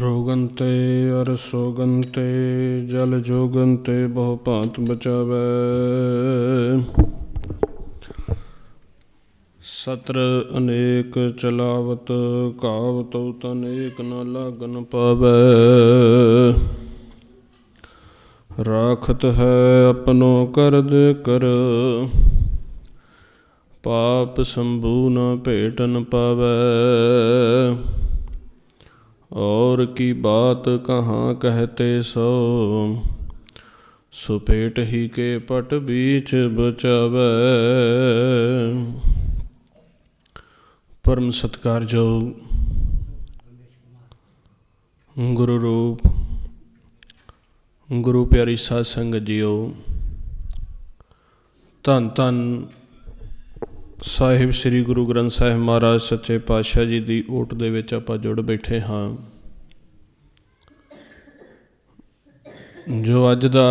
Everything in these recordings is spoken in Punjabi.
ਰੋਗੰਤੇ ਅਰ ਸੋਗੰਤੇ ਜਲ ਜੋਗੰਤੇ ਬਹੁ ਭਾਂਤ ਬਚਾਵੇ ਸਤਰ ਅਨੇਕ ਚਲਾਵਤ ਕਾਵ ਤਉ ਤਨੇਕ ਨ ਲਾਗਨ ਪਾਵੇ ਰਾਖਤ ਹੈ ਆਪਣੋ ਕਰਦ ਕਰ ਪਾਪ ਸੰਭੂ ਨ ਭੇਟਨ ਪਾਵੇ और की बात कहाँ कहते सो सुपेट ही के पट बीच बचाव परम सत्कार जो गुरु रूप गुरु प्यारी सत्संग जियो धन धन ਸਾਹਿਬ ਸ੍ਰੀ ਗੁਰੂ ਗ੍ਰੰਥ ਸਾਹਿਬ ਮਹਾਰਾਜ ਸੱਚੇ ਪਾਤਸ਼ਾਹ ਜੀ ਦੀ ਓਟ ਦੇ ਵਿੱਚ ਆਪਾਂ ਜੁੜ ਬੈਠੇ ਹਾਂ ਜੋ ਅੱਜ ਦਾ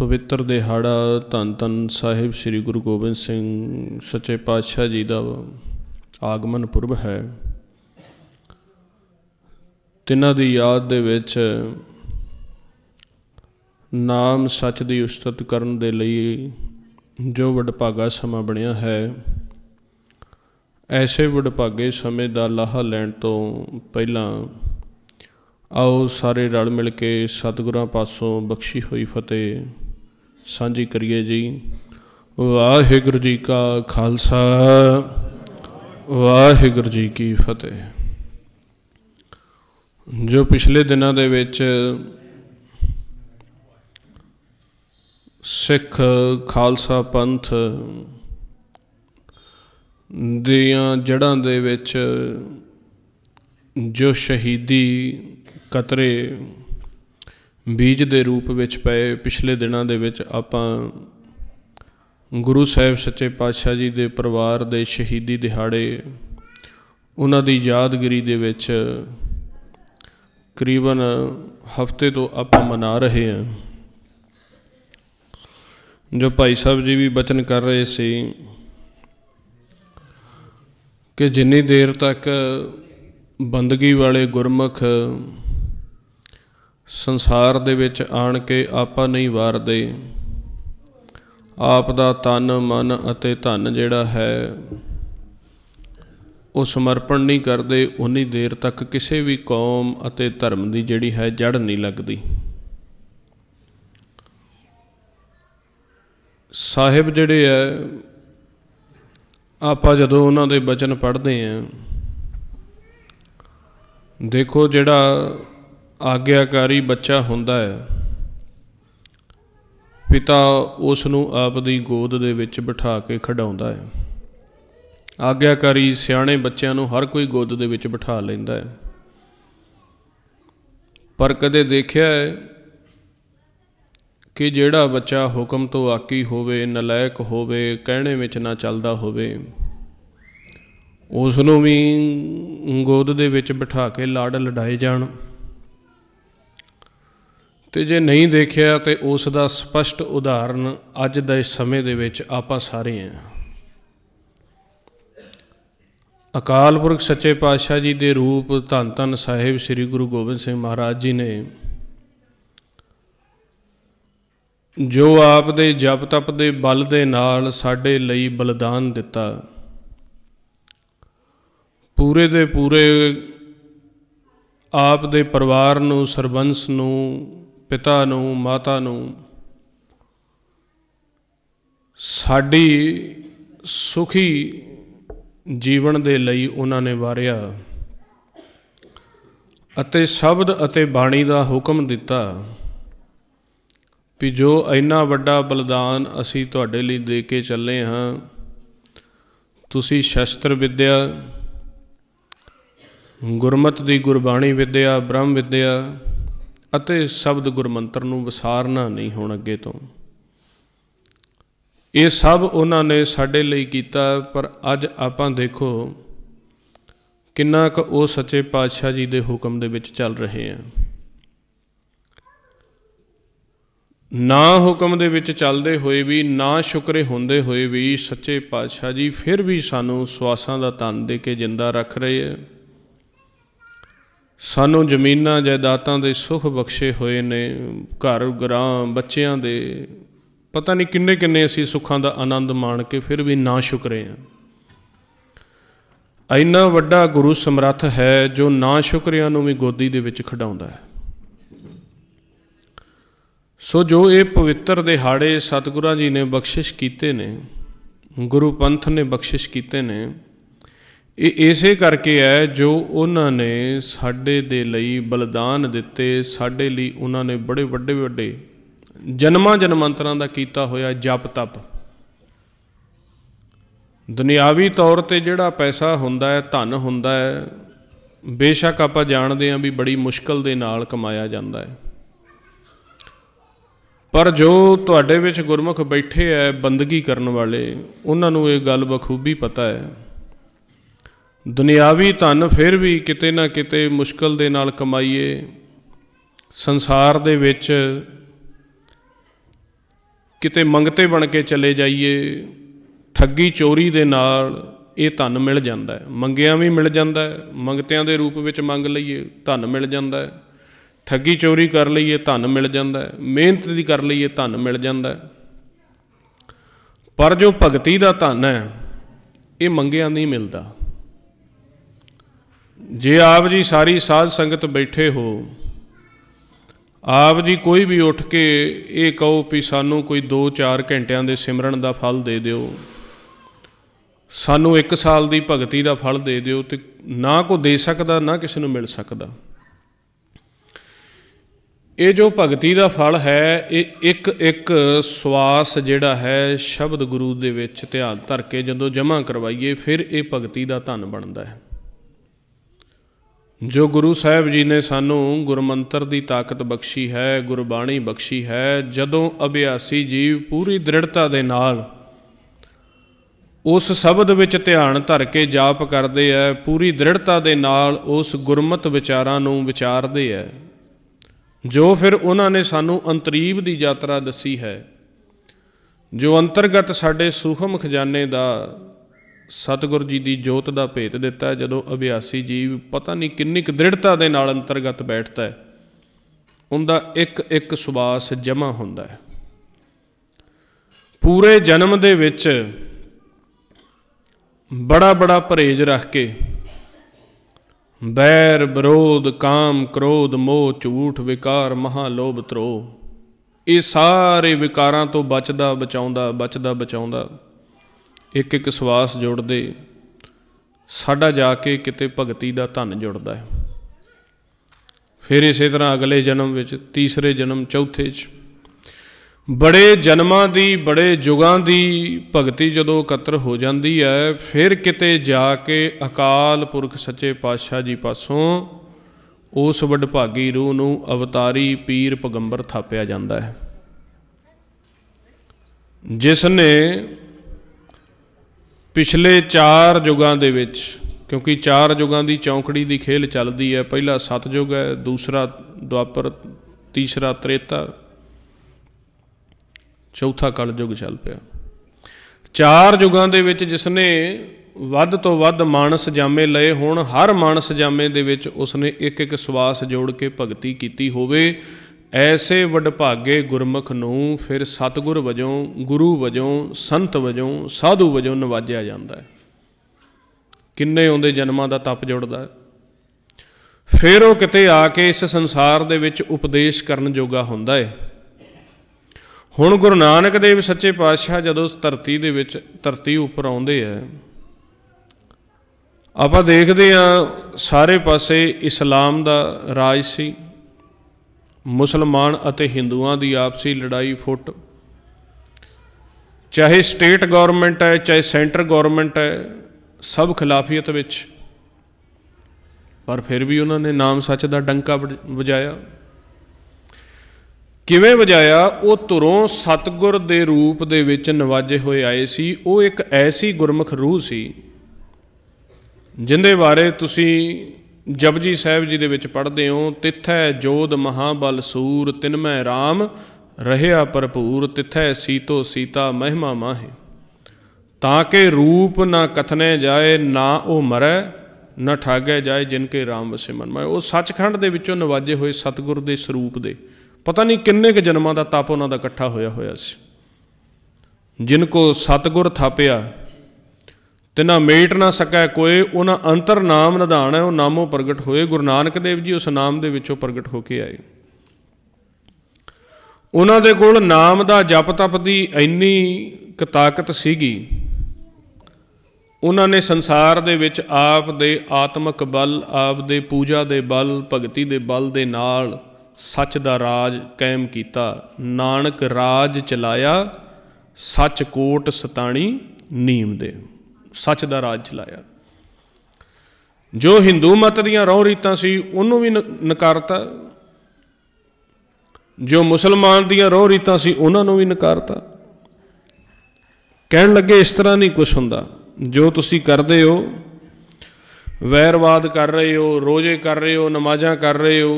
ਪਵਿੱਤਰ ਦਿਹਾੜਾ ਧੰਨ ਧੰਨ ਸਾਹਿਬ ਸ੍ਰੀ ਗੁਰੂ ਗੋਬਿੰਦ ਸਿੰਘ ਸੱਚੇ ਪਾਤਸ਼ਾਹ ਜੀ ਦਾ ਆਗਮਨ ਪੁਰਬ ਹੈ ਤਿਨਾਂ ਦੀ ਯਾਦ ਦੇ ਵਿੱਚ ਨਾਮ ਸੱਚ ਦੀ ਉਸਤਤ ਕਰਨ ਦੇ ਲਈ ਜੋ ਵਡਭਾਗਾ ਸਮਾਂ ਬਣਿਆ ਹੈ ਐਸੇ ਵਡਭਾਗੇ ਸਮੇਂ ਦਾ ਲਾਹਾ ਲੈਣ ਤੋਂ ਪਹਿਲਾਂ ਆਓ ਸਾਰੇ ਰਲ ਮਿਲ ਕੇ ਸਤਿਗੁਰਾਂ ਪਾਸੋਂ ਬਖਸ਼ੀ ਹੋਈ ਫਤਿਹ ਸਾਂਝੀ ਕਰੀਏ ਜੀ ਵਾਹਿਗੁਰੂ ਜੀ ਕਾ ਖਾਲਸਾ ਵਾਹਿਗੁਰੂ ਜੀ ਕੀ ਫਤਿਹ ਜੋ ਪਿਛਲੇ ਦਿਨਾਂ ਦੇ ਵਿੱਚ ਸਿੱਖ ਖਾਲਸਾ ਪੰਥ ਦੀਆਂ ਜੜਾਂ ਦੇ ਵਿੱਚ ਜੋ ਸ਼ਹੀਦੀ ਕਤਰੇ ਬੀਜ ਦੇ ਰੂਪ ਵਿੱਚ ਪਏ ਪਿਛਲੇ ਦਿਨਾਂ ਦੇ ਵਿੱਚ ਆਪਾਂ ਗੁਰੂ ਸਾਹਿਬ ਸੱਚੇ ਪਾਤਸ਼ਾਹ ਜੀ ਦੇ ਪਰਿਵਾਰ ਦੇ ਸ਼ਹੀਦੀ ਦਿਹਾੜੇ ਉਹਨਾਂ ਦੀ ਯਾਦਗਰੀ ਦੇ ਵਿੱਚ ਕਰੀਬਨ ਹਫਤੇ ਤੋਂ ਆਪਾਂ ਮਨਾ ਰਹੇ ਹਾਂ ਜੋ ਭਾਈ ਸਾਹਿਬ ਜੀ ਵੀ ਬਚਨ ਕਰ ਰਹੇ ਸੀ ਕਿ ਜਿੰਨੀ ਦੇਰ ਤੱਕ ਬੰਦਗੀ ਵਾਲੇ ਗੁਰਮੁਖ ਸੰਸਾਰ ਦੇ ਵਿੱਚ ਆਣ ਕੇ ਆਪਾ ਨਹੀਂ ਵਾਰਦੇ ਆਪ ਦਾ ਤਨ ਮਨ ਅਤੇ ਧਨ ਜਿਹੜਾ ਹੈ ਉਹ ਸਮਰਪਣ ਨਹੀਂ ਕਰਦੇ ਉਨੀ ਦੇਰ ਤੱਕ ਕਿਸੇ ਵੀ ਕੌਮ ਅਤੇ ਧਰਮ ਦੀ ਜਿਹੜੀ ਹੈ ਜੜ ਨਹੀਂ ਲੱਗਦੀ ਸਾਹਿਬ ਜਿਹੜੇ ਆ ਆਪਾਂ ਜਦੋਂ ਉਹਨਾਂ ਦੇ ਬਚਨ ਪੜ੍ਹਦੇ ਆਂ ਦੇਖੋ ਜਿਹੜਾ ਆਗਿਆਕਾਰੀ ਬੱਚਾ ਹੁੰਦਾ ਹੈ ਪਿਤਾ ਉਸ ਨੂੰ ਆਪ ਦੀ ਗੋਦ ਦੇ ਵਿੱਚ ਬਿਠਾ ਕੇ ਖੜਾਉਂਦਾ ਹੈ ਆਗਿਆਕਾਰੀ ਸਿਆਣੇ ਬੱਚਿਆਂ ਨੂੰ ਹਰ ਕੋਈ ਗੋਦ ਦੇ ਵਿੱਚ ਬਿਠਾ ਲੈਂਦਾ ਹੈ ਪਰ ਕਦੇ ਦੇਖਿਆ ਹੈ ਕਿ ਜਿਹੜਾ ਬੱਚਾ ਹੁਕਮ ਤੋਂ ਆਕੀ ਹੋਵੇ ਨਲਾਇਕ ਹੋਵੇ ਕਹਿਣੇ ਵਿੱਚ ਨਾ ਚੱਲਦਾ ਹੋਵੇ ਉਸ ਨੂੰ ਵੀ ਗੋਦ ਦੇ ਵਿੱਚ ਬਿਠਾ ਕੇ ਲਾੜ ਲੜਾਏ ਜਾਣ ਤੇ ਜੇ ਨਹੀਂ ਦੇਖਿਆ ਤੇ ਉਸ ਦਾ ਸਪਸ਼ਟ ਉਦਾਹਰਣ ਅੱਜ ਦੇ ਸਮੇਂ ਦੇ ਵਿੱਚ ਆਪਾਂ ਸਾਰੇ ਆ ਅਕਾਲ ਪੁਰਖ ਸੱਚੇ ਪਾਤਸ਼ਾਹ ਜੀ ਦੇ ਰੂਪ ਧੰਨ ਧੰਨ ਸਾਹਿਬ ਸ੍ਰੀ ਗੁਰੂ ਗੋਬਿੰਦ ਸਿੰਘ ਮਹਾਰਾਜ ਜੀ ਨੇ ਜੋ ਆਪ ਦੇ ਜਪ ਤਪ ਦੇ ਬਲ ਦੇ ਨਾਲ ਸਾਡੇ ਲਈ ਬਲਿਦਾਨ ਦਿੱਤਾ ਪੂਰੇ ਦੇ ਪੂਰੇ ਆਪ ਦੇ ਪਰਿਵਾਰ ਨੂੰ ਸਰਬੰਸ ਨੂੰ ਪਿਤਾ ਨੂੰ ਮਾਤਾ ਨੂੰ ਸਾਡੀ ਸੁਖੀ ਜੀਵਨ ਦੇ ਲਈ ਉਹਨਾਂ ਨੇ ਵਾਰਿਆ ਅਤੇ ਸ਼ਬਦ ਅਤੇ ਬਾਣੀ ਦਾ ਹੁਕਮ ਦਿੱਤਾ ਵੀ ਜੋ ਇੰਨਾ ਵੱਡਾ ਬਲਿਦਾਨ ਅਸੀਂ ਤੁਹਾਡੇ ਲਈ ਦੇ ਕੇ ਚੱਲੇ ਹਾਂ ਤੁਸੀਂ ਸ਼ਸਤਰ ਵਿਦਿਆ ਗੁਰਮਤ ਦੀ ਗੁਰਬਾਣੀ ਵਿਦਿਆ ਬ੍ਰਹਮ ਵਿਦਿਆ ਅਤੇ ਸ਼ਬਦ ਗੁਰਮੰਤਰ ਨੂੰ ਵਿਸਾਰਨਾ ਨਹੀਂ ਹੁਣ ਅੱਗੇ ਤੋਂ ਇਹ ਸਭ ਉਹਨਾਂ ਨੇ ਸਾਡੇ ਲਈ ਕੀਤਾ ਪਰ ਅੱਜ ਆਪਾਂ ਦੇਖੋ ਕਿੰਨਾ ਕੁ ਉਹ ਸੱਚੇ ਪਾਤਸ਼ਾਹ ਜੀ ਦੇ ਹੁਕਮ ਦੇ ਵਿੱਚ ਚੱਲ ਰਹੇ ਆ ਨਾ ਹੁਕਮ ਦੇ ਵਿੱਚ ਚੱਲਦੇ ਹੋਏ ਵੀ ਨਾ ਸ਼ੁਕਰੇ ਹੁੰਦੇ ਹੋਏ ਵੀ ਸੱਚੇ ਪਾਤਸ਼ਾਹ ਜੀ ਫਿਰ ਵੀ ਸਾਨੂੰ ਸਵਾਸਾਂ ਦਾ ਤਨ ਦੇ ਕੇ ਜਿੰਦਾ ਰੱਖ ਰਹੇ ਹੈ ਸਾਨੂੰ ਜ਼ਮੀਨਾਂ ਜਾਇਦਾਦਾਂ ਦੇ ਸੁਖ ਬਖਸ਼ੇ ਹੋਏ ਨੇ ਘਰ ਗ੍ਰਾਮ ਬੱਚਿਆਂ ਦੇ ਪਤਾ ਨਹੀਂ ਕਿੰਨੇ ਕਿੰਨੇ ਅਸੀਂ ਸੁੱਖਾਂ ਦਾ ਆਨੰਦ ਮਾਣ ਕੇ ਫਿਰ ਵੀ ਨਾ ਸ਼ੁਕਰੇ ਆ ਇੰਨਾ ਵੱਡਾ ਗੁਰੂ ਸਮਰੱਥ ਹੈ ਜੋ ਨਾ ਸ਼ੁਕਰਿਆਂ ਨੂੰ ਵੀ ਗੋਦੀ ਦੇ ਵਿੱਚ ਖਡਾਉਂਦਾ ਹੈ ਸੋ ਜੋ ਇਹ ਪਵਿੱਤਰ ਦਿਹਾੜੇ ਸਤਿਗੁਰਾਂ ਜੀ ਨੇ ਬਖਸ਼ਿਸ਼ ਕੀਤੇ ਨੇ ਗੁਰੂ ਪੰਥ ਨੇ ਬਖਸ਼ਿਸ਼ ਕੀਤੇ ਨੇ ਇਹ ਇਸੇ ਕਰਕੇ ਹੈ ਜੋ ਉਹਨਾਂ ਨੇ ਸਾਡੇ ਦੇ ਲਈ ਬਲਿਦਾਨ ਦਿੱਤੇ ਸਾਡੇ ਲਈ ਉਹਨਾਂ ਨੇ ਬੜੇ ਵੱਡੇ ਵੱਡੇ ਜਨਮਾਂ ਜਨਮਾਂਤਰਾਂ ਦਾ ਕੀਤਾ ਹੋਇਆ ਜਪ ਤਪ ਦੁਨਿਆਵੀ ਤੌਰ ਤੇ ਜਿਹੜਾ ਪੈਸਾ ਹੁੰਦਾ ਹੈ ਧਨ ਹੁੰਦਾ ਹੈ ਬੇਸ਼ੱਕ ਆਪਾਂ ਜਾਣਦੇ ਹਾਂ ਵੀ ਬੜੀ ਮੁਸ਼ਕਲ ਦੇ ਨਾਲ ਕਮਾਇਆ ਜਾਂਦਾ ਹੈ ਪਰ ਜੋ ਤੁਹਾਡੇ ਵਿੱਚ ਗੁਰਮੁਖ ਬੈਠੇ ਐ ਬੰਦਗੀ ਕਰਨ ਵਾਲੇ ਉਹਨਾਂ ਨੂੰ ਇਹ ਗੱਲ ਬਖੂਬੀ ਪਤਾ ਹੈ ਦੁਨਿਆਵੀ ਧਨ ਫਿਰ ਵੀ ਕਿਤੇ ਨਾ ਕਿਤੇ ਮੁਸ਼ਕਲ ਦੇ ਨਾਲ ਕਮਾਈਏ ਸੰਸਾਰ ਦੇ ਵਿੱਚ ਕਿਤੇ ਮੰਗਤੇ ਬਣ ਕੇ ਚਲੇ ਜਾਈਏ ਠੱਗੀ ਚੋਰੀ ਦੇ ਨਾਲ ਇਹ ਧਨ ਮਿਲ ਜਾਂਦਾ ਹੈ ਮੰਗਿਆਂ ਵੀ ਮਿਲ ਜਾਂਦਾ ਹੈ ਮੰਗਤਿਆਂ ਦੇ ਰੂਪ ਵਿੱਚ ਮੰਗ ਲਈਏ ਧਨ ਮਿਲ ਜਾਂਦਾ ਹੈ ਠੱਗੀ ਚੋਰੀ ਕਰ ਲਈਏ ਧਨ ਮਿਲ ਜਾਂਦਾ ਹੈ ਮਿਹਨਤ ਦੀ ਕਰ ਲਈਏ ਧਨ ਮਿਲ ਜਾਂਦਾ ਹੈ ਪਰ ਜੋ ਭਗਤੀ ਦਾ ਧਨ ਹੈ ਇਹ ਮੰਗਿਆ ਨਹੀਂ ਮਿਲਦਾ ਜੇ ਆਪ ਜੀ ਸਾਰੀ ਸਾਧ ਸੰਗਤ ਬੈਠੇ ਹੋ ਆਪ ਜੀ ਕੋਈ ਵੀ ਉੱਠ ਕੇ ਇਹ ਕਹੋ ਵੀ ਸਾਨੂੰ ਕੋਈ 2-4 ਘੰਟਿਆਂ ਦੇ ਸਿਮਰਨ ਦਾ ਫਲ ਦੇ ਦਿਓ ਸਾਨੂੰ 1 ਸਾਲ ਦੀ ਭਗਤੀ ਦਾ ਫਲ ਦੇ ਦਿਓ ਤੇ ਨਾ ਕੋ ਦੇ ਸਕਦਾ ਨਾ ਕਿਸੇ ਨੂੰ ਮਿਲ ਸਕਦਾ ਇਹ ਜੋ ਭਗਤੀ ਦਾ ਫਲ ਹੈ ਇਹ ਇੱਕ ਇੱਕ ਸਵਾਸ ਜਿਹੜਾ ਹੈ ਸ਼ਬਦ ਗੁਰੂ ਦੇ ਵਿੱਚ ਧਿਆਨ ਧਰ ਕੇ ਜਦੋਂ ਜਮ੍ਹਾਂ ਕਰਵਾਈਏ ਫਿਰ ਇਹ ਭਗਤੀ ਦਾ ਧਨ ਬਣਦਾ ਹੈ ਜੋ ਗੁਰੂ ਸਾਹਿਬ ਜੀ ਨੇ ਸਾਨੂੰ ਗੁਰਮੰਤਰ ਦੀ ਤਾਕਤ ਬਖਸ਼ੀ ਹੈ ਗੁਰਬਾਣੀ ਬਖਸ਼ੀ ਹੈ ਜਦੋਂ ਅਭਿਆਸੀ ਜੀਵ ਪੂਰੀ ਦ੍ਰਿੜਤਾ ਦੇ ਨਾਲ ਉਸ ਸ਼ਬਦ ਵਿੱਚ ਧਿਆਨ ਧਰ ਕੇ ਜਾਪ ਕਰਦੇ ਆ ਪੂਰੀ ਦ੍ਰਿੜਤਾ ਦੇ ਨਾਲ ਉਸ ਗੁਰਮਤ ਵਿਚਾਰਾਂ ਨੂੰ ਵਿਚਾਰਦੇ ਆ ਜੋ ਫਿਰ ਉਹਨਾਂ ਨੇ ਸਾਨੂੰ ਅੰਤਰੀਬ ਦੀ ਯਾਤਰਾ ਦੱਸੀ ਹੈ ਜੋ ਅੰਤਰਗਤ ਸਾਡੇ ਸੂਖਮ ਖਜ਼ਾਨੇ ਦਾ ਸਤਿਗੁਰ ਜੀ ਦੀ ਜੋਤ ਦਾ ਭੇਤ ਦਿੱਤਾ ਜਦੋਂ ਅਭਿਆਸੀ ਜੀਵ ਪਤਾ ਨਹੀਂ ਕਿੰਨੀ ਕੁ ਦ੍ਰਿੜਤਾ ਦੇ ਨਾਲ ਅੰਤਰਗਤ ਬੈਠਦਾ ਹੈ ਉਹਦਾ ਇੱਕ ਇੱਕ ਸੁਬਾਸ ਜਮਾ ਹੁੰਦਾ ਹੈ ਪੂਰੇ ਜਨਮ ਦੇ ਵਿੱਚ ਬੜਾ ਬੜਾ ਪਰਹੇਜ ਰੱਖ ਕੇ ਬੈਰ ਵਿਰੋਧ ਕਾਮ ਕ੍ਰੋਧ ਮੋਹ ਝੂਠ ਵਿਕਾਰ ਮਹਾ ਲੋਭ ਤ੍ਰੋ ਇਹ ਸਾਰੇ ਵਿਕਾਰਾਂ ਤੋਂ ਬਚਦਾ ਬਚਾਉਂਦਾ ਬਚਦਾ ਬਚਾਉਂਦਾ ਇੱਕ ਇੱਕ ਸਵਾਸ ਜੋੜਦੇ ਸਾਡਾ ਜਾ ਕੇ ਕਿਤੇ ਭਗਤੀ ਦਾ ਧਨ ਜੁੜਦਾ ਹੈ ਫਿਰ ਇਸੇ ਤਰ੍ਹਾਂ ਅਗਲੇ ਜਨਮ ਵਿੱਚ ਤੀਸਰੇ ਜਨਮ ਚੌਥੇ ਵਿੱਚ ਬੜੇ ਜਨਮਾਂ ਦੀ ਬੜੇ ਜੁਗਾਂ ਦੀ ਭਗਤੀ ਜਦੋਂ ਇਕੱਤਰ ਹੋ ਜਾਂਦੀ ਹੈ ਫਿਰ ਕਿਤੇ ਜਾ ਕੇ ਅਕਾਲ ਪੁਰਖ ਸੱਚੇ ਪਾਤਸ਼ਾਹ ਜੀ ਪਾਸੋਂ ਉਸ ਵਡਭਾਗੀ ਰੂਹ ਨੂੰ ਅਵਤਾਰੀ ਪੀਰ ਪਗੰਬਰ ਥਾਪਿਆ ਜਾਂਦਾ ਹੈ ਜਿਸ ਨੇ ਪਿਛਲੇ 4 ਯੁਗਾਂ ਦੇ ਵਿੱਚ ਕਿਉਂਕਿ 4 ਯੁਗਾਂ ਦੀ ਚੌਂਕੜੀ ਦੀ ਖੇਲ ਚੱਲਦੀ ਹੈ ਪਹਿਲਾ ਸਤਜੁਗ ਹੈ ਦੂਸਰਾ ਦੁਆਪਰ ਤੀਸਰਾ ਤ੍ਰੇਤਾ ਚੌਥਾ ਕਲਯੁਗ ਚੱਲ ਪਿਆ ਚਾਰ ਯੁਗਾਂ ਦੇ ਵਿੱਚ ਜਿਸਨੇ ਵੱਧ ਤੋਂ ਵੱਧ ਮਾਨਸ ਜਾਮੇ ਲਏ ਹੁਣ ਹਰ ਮਾਨਸ ਜਾਮੇ ਦੇ ਵਿੱਚ ਉਸਨੇ ਇੱਕ ਇੱਕ ਸਵਾਸ ਜੋੜ ਕੇ ਭਗਤੀ ਕੀਤੀ ਹੋਵੇ ਐਸੇ ਵਡਭਾਗੇ ਗੁਰਮੁਖ ਨੂੰ ਫਿਰ ਸਤਗੁਰ ਵਜੋਂ ਗੁਰੂ ਵਜੋਂ ਸੰਤ ਵਜੋਂ ਸਾਧੂ ਵਜੋਂ ਨਵਾਜਿਆ ਜਾਂਦਾ ਹੈ ਕਿੰਨੇ ਹੁੰਦੇ ਜਨਮਾਂ ਦਾ ਤਪ ਜੁੜਦਾ ਹੈ ਫਿਰ ਉਹ ਕਿਤੇ ਆ ਕੇ ਇਸ ਸੰਸਾਰ ਦੇ ਵਿੱਚ ਉਪਦੇਸ਼ ਕਰਨ ਜੋਗਾ ਹੁੰਦਾ ਹੈ ਹੁਣ ਗੁਰੂ ਨਾਨਕ ਦੇਵ ਸੱਚੇ ਪਾਤਸ਼ਾਹ ਜਦੋਂ ਇਸ ਧਰਤੀ ਦੇ ਵਿੱਚ ਧਰਤੀ ਉੱਪਰ ਆਉਂਦੇ ਆ ਆਪਾਂ ਦੇਖਦੇ ਆ ਸਾਰੇ ਪਾਸੇ ਇਸਲਾਮ ਦਾ ਰਾਜ ਸੀ ਮੁਸਲਮਾਨ ਅਤੇ ਹਿੰਦੂਆਂ ਦੀ ਆਪਸੀ ਲੜਾਈ ਫੁੱਟ ਚਾਹੇ ਸਟੇਟ ਗਵਰਨਮੈਂਟ ਹੈ ਚਾਹੇ ਸੈਂਟਰ ਗਵਰਨਮੈਂਟ ਹੈ ਸਭ ਖਿਲਾਫੀਅਤ ਵਿੱਚ ਪਰ ਫਿਰ ਵੀ ਉਹਨਾਂ ਨੇ ਨਾਮ ਸੱਚ ਦਾ ਡੰਕਾ ਵਜਾਇਆ ਕਿਵੇਂ ਵਜਾਇਆ ਉਹ ਤੁਰੋਂ ਸਤਗੁਰ ਦੇ ਰੂਪ ਦੇ ਵਿੱਚ ਨਵਾਜੇ ਹੋਏ ਆਏ ਸੀ ਉਹ ਇੱਕ ਐਸੀ ਗੁਰਮੁਖ ਰੂਹ ਸੀ ਜਿੰਦੇ ਬਾਰੇ ਤੁਸੀਂ ਜਪਜੀ ਸਾਹਿਬ ਜੀ ਦੇ ਵਿੱਚ ਪੜ੍ਹਦੇ ਹੋ ਤਿੱਥੈ ਜੋਦ ਮਹਾਬਲ ਸੂਰ ਤਿਨਮੈ RAM ਰਹਿਆ ਭਰਪੂਰ ਤਿੱਥੈ ਸੀਤੋ ਸੀਤਾ ਮਹਿਮਾ ਮਾਹੇ ਤਾਂ ਕਿ ਰੂਪ ਨਾ ਕਥਨੇ ਜਾਏ ਨਾ ਉਹ ਮਰੈ ਨਾ ਠਾਗੇ ਜਾਏ ਜਿਨ ਕੇ RAM ਵਸੇ ਮਨ ਮੈਂ ਉਹ ਸੱਚਖੰਡ ਦੇ ਵਿੱਚੋਂ ਨਵਾਜੇ ਹੋਏ ਸਤਗੁਰ ਦੇ ਸਰੂਪ ਦੇ ਪਤਾ ਨਹੀਂ ਕਿੰਨੇ ਕ ਜਨਮਾਂ ਦਾ ਤਪ ਉਹਨਾਂ ਦਾ ਇਕੱਠਾ ਹੋਇਆ ਹੋਇਆ ਸੀ ਜਿਨ ਕੋ ਸਤਗੁਰ ਥਾਪਿਆ ਤਿਨਾ ਮੇਟ ਨਾ ਸਕੈ ਕੋਏ ਉਹਨਾਂ ਅੰਤਰ ਨਾਮ ਨਿਧਾਨ ਹੈ ਉਹ ਨਾਮੋ ਪ੍ਰਗਟ ਹੋਏ ਗੁਰੂ ਨਾਨਕ ਦੇਵ ਜੀ ਉਸ ਨਾਮ ਦੇ ਵਿੱਚੋਂ ਪ੍ਰਗਟ ਹੋ ਕੇ ਆਏ ਉਹਨਾਂ ਦੇ ਕੋਲ ਨਾਮ ਦਾ ਜਪ ਤਪ ਦੀ ਇੰਨੀ ਕ ਤਾਕਤ ਸੀਗੀ ਉਹਨਾਂ ਨੇ ਸੰਸਾਰ ਦੇ ਵਿੱਚ ਆਪ ਦੇ ਆਤਮਿਕ ਬਲ ਆਪ ਦੇ ਪੂਜਾ ਦੇ ਬਲ ਭਗਤੀ ਦੇ ਬਲ ਦੇ ਨਾਲ ਸੱਚ ਦਾ ਰਾਜ ਕਾਇਮ ਕੀਤਾ ਨਾਨਕ ਰਾਜ ਚਲਾਇਆ ਸੱਚ ਕੋਟ ਸਤਾਣੀ ਨੀਮ ਦੇ ਸੱਚ ਦਾ ਰਾਜ ਚਲਾਇਆ ਜੋ ਹਿੰਦੂ ਮਤ ਦੀਆਂ ਰੌ ਰੀਤਾਂ ਸੀ ਉਹਨੂੰ ਵੀ ਨਕਾਰਤਾ ਜੋ ਮੁਸਲਮਾਨ ਦੀਆਂ ਰੌ ਰੀਤਾਂ ਸੀ ਉਹਨਾਂ ਨੂੰ ਵੀ ਨਕਾਰਤਾ ਕਹਿਣ ਲੱਗੇ ਇਸ ਤਰ੍ਹਾਂ ਨਹੀਂ ਕੁਝ ਹੁੰਦਾ ਜੋ ਤੁਸੀਂ ਕਰਦੇ ਹੋ ਵੈਰਵਾਦ ਕਰ ਰਹੇ ਹੋ ਰੋਜ਼ੇ ਕਰ ਰਹੇ ਹੋ ਨਮਾਜ਼ਾਂ ਕਰ ਰਹੇ ਹੋ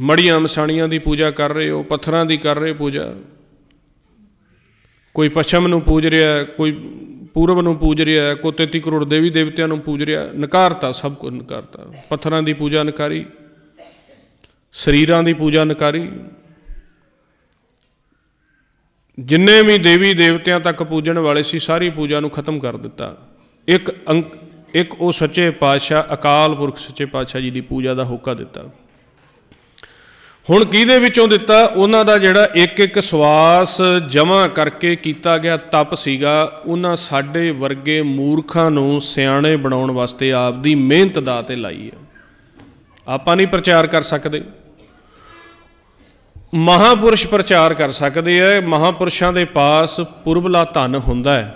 ਮੜੀਆਂ ਮਸਾਣੀਆਂ ਦੀ ਪੂਜਾ ਕਰ ਰਹੇ ਹੋ ਪੱਥਰਾਂ ਦੀ ਕਰ ਰਹੇ ਪੂਜਾ ਕੋਈ ਪਛਮ ਨੂੰ ਪੂਜ ਰਿਹਾ ਕੋਈ ਪੂਰਬ ਨੂੰ ਪੂਜ ਰਿਹਾ ਕੋਈ 33 ਕਰੋੜ ਦੇਵੀ ਦੇਵਤਿਆਂ ਨੂੰ ਪੂਜ ਰਿਹਾ ਨਕਾਰਤਾ ਸਭ ਕੁਝ ਨਕਾਰਤਾ ਪੱਥਰਾਂ ਦੀ ਪੂਜਾ ਨਕਾਰੀ ਸਰੀਰਾਂ ਦੀ ਪੂਜਾ ਨਕਾਰੀ ਜਿੰਨੇ ਵੀ ਦੇਵੀ ਦੇਵਤਿਆਂ ਤੱਕ ਪੂਜਣ ਵਾਲੇ ਸੀ ਸਾਰੀ ਪੂਜਾ ਨੂੰ ਖਤਮ ਕਰ ਦਿੱਤਾ ਇੱਕ ਇੱਕ ਉਹ ਸੱਚੇ ਪਾਤਸ਼ਾਹ ਅਕਾਲ ਪੁਰਖ ਸੱਚੇ ਪਾਤਸ਼ਾਹ ਜੀ ਦੀ ਪੂਜਾ ਦਾ ਹੋਕਾ ਦਿੱਤਾ ਹੁਣ ਕਿਹਦੇ ਵਿੱਚੋਂ ਦਿੱਤਾ ਉਹਨਾਂ ਦਾ ਜਿਹੜਾ ਇੱਕ ਇੱਕ ਸਵਾਸ ਜਮਾ ਕਰਕੇ ਕੀਤਾ ਗਿਆ ਤਪ ਸੀਗਾ ਉਹਨਾਂ ਸਾਡੇ ਵਰਗੇ ਮੂਰਖਾਂ ਨੂੰ ਸਿਆਣੇ ਬਣਾਉਣ ਵਾਸਤੇ ਆਪਦੀ ਮਿਹਨਤ ਦਾ ਤੇ ਲਾਈ ਹੈ ਆਪਾਂ ਨਹੀਂ ਪ੍ਰਚਾਰ ਕਰ ਸਕਦੇ ਮਹਾਪੁਰਸ਼ ਪ੍ਰਚਾਰ ਕਰ ਸਕਦੇ ਆ ਮਹਾਪੁਰਸ਼ਾਂ ਦੇ ਪਾਸ ਪੁਰਬਲਾ ਧਨ ਹੁੰਦਾ ਹੈ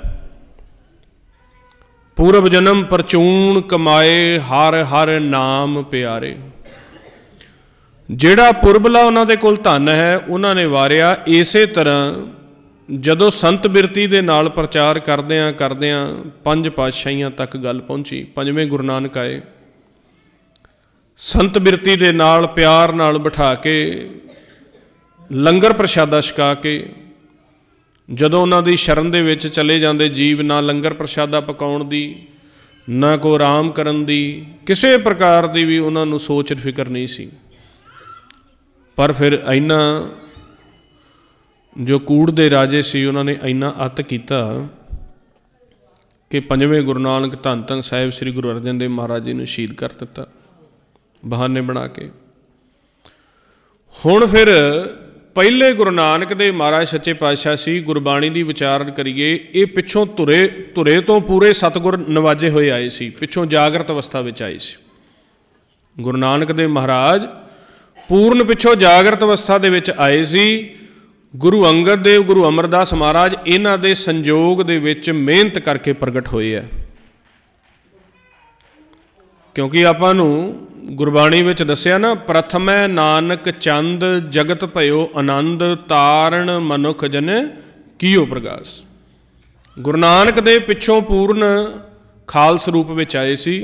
ਪੂਰਬ ਜਨਮ ਪਰਚੂਨ ਕਮਾਏ ਹਰ ਹਰ ਨਾਮ ਪਿਆਰੇ ਜਿਹੜਾ ਪੁਰਬਲਾ ਉਹਨਾਂ ਦੇ ਕੋਲ ਧਨ ਹੈ ਉਹਨਾਂ ਨੇ ਵਾਰਿਆ ਇਸੇ ਤਰ੍ਹਾਂ ਜਦੋਂ ਸੰਤ ਬਿਰਤੀ ਦੇ ਨਾਲ ਪ੍ਰਚਾਰ ਕਰਦਿਆਂ ਕਰਦਿਆਂ ਪੰਜ ਪਾਤਸ਼ਾਹੀਆਂ ਤੱਕ ਗੱਲ ਪਹੁੰਚੀ ਪੰਜਵੇਂ ਗੁਰੂ ਨਾਨਕ ਆਏ ਸੰਤ ਬਿਰਤੀ ਦੇ ਨਾਲ ਪਿਆਰ ਨਾਲ ਬਿਠਾ ਕੇ ਲੰਗਰ ਪ੍ਰਸ਼ਾਦਾ ਛਕਾ ਕੇ ਜਦੋਂ ਉਹਨਾਂ ਦੀ ਸ਼ਰਨ ਦੇ ਵਿੱਚ ਚਲੇ ਜਾਂਦੇ ਜੀਵ ਨਾ ਲੰਗਰ ਪ੍ਰਸ਼ਾਦਾ ਪਕਾਉਣ ਦੀ ਨਾ ਕੋ ਆਰਾਮ ਕਰਨ ਦੀ ਕਿਸੇ ਪ੍ਰਕਾਰ ਦੀ ਵੀ ਉਹਨਾਂ ਨੂੰ ਸੋਚ ਫਿਕਰ ਨਹੀਂ ਸੀ ਪਰ ਫਿਰ ਇੰਨਾ ਜੋ ਕੂੜ ਦੇ ਰਾਜੇ ਸੀ ਉਹਨਾਂ ਨੇ ਇੰਨਾ ਅਤ ਕੀਤਾ ਕਿ ਪੰਜਵੇਂ ਗੁਰੂ ਨਾਨਕ ਧੰਨ ਧੰਨ ਸਾਹਿਬ ਸ੍ਰੀ ਗੁਰੂ ਅਰਜਨ ਦੇਵ ਮਹਾਰਾਜ ਜੀ ਨੂੰ ਸ਼ਹੀਦ ਕਰ ਦਿੱਤਾ ਬਹਾਨੇ ਬਣਾ ਕੇ ਹੁਣ ਫਿਰ ਪਹਿਲੇ ਗੁਰੂ ਨਾਨਕ ਦੇ ਮਹਾਰਾਜ ਸੱਚੇ ਪਾਤਸ਼ਾਹ ਸੀ ਗੁਰਬਾਣੀ ਦੀ ਵਿਚਾਰ ਕਰੀਏ ਇਹ ਪਿੱਛੋਂ ਧੁਰੇ ਧੁਰੇ ਤੋਂ ਪੂਰੇ ਸਤਗੁਰ ਨਵਾਜੇ ਹੋਏ ਆਏ ਸੀ ਪਿੱਛੋਂ ਜਾਗਰਤ ਅਵਸਥਾ ਵਿੱਚ ਆਏ ਸੀ ਗੁਰੂ ਨਾਨਕ ਦੇ ਮਹਾਰਾਜ ਪੂਰਨ ਪਿੱਛੋਂ ਜਾਗਰਤ ਅਵਸਥਾ ਦੇ ਵਿੱਚ ਆਏ ਸੀ ਗੁਰੂ ਅੰਗਦ ਦੇਵ ਗੁਰੂ ਅਮਰਦਾਸ ਮਹਾਰਾਜ ਇਹਨਾਂ ਦੇ ਸੰਜੋਗ ਦੇ ਵਿੱਚ ਮਿਹਨਤ ਕਰਕੇ ਪ੍ਰਗਟ ਹੋਏ ਆ ਕਿਉਂਕਿ ਆਪਾਂ ਨੂੰ ਗੁਰਬਾਣੀ ਵਿੱਚ ਦੱਸਿਆ ਨਾ ਪ੍ਰਥਮੈ ਨਾਨਕ ਚੰਦ ਜਗਤ ਭਇਓ ਆਨੰਦ ਤਾਰਣ ਮਨੁਖ ਜਨ ਕੀਓ ਪ੍ਰਗਾਸ ਗੁਰੂ ਨਾਨਕ ਦੇ ਪਿੱਛੋਂ ਪੂਰਨ ਖਾਲਸ ਰੂਪ ਵਿੱਚ ਆਏ ਸੀ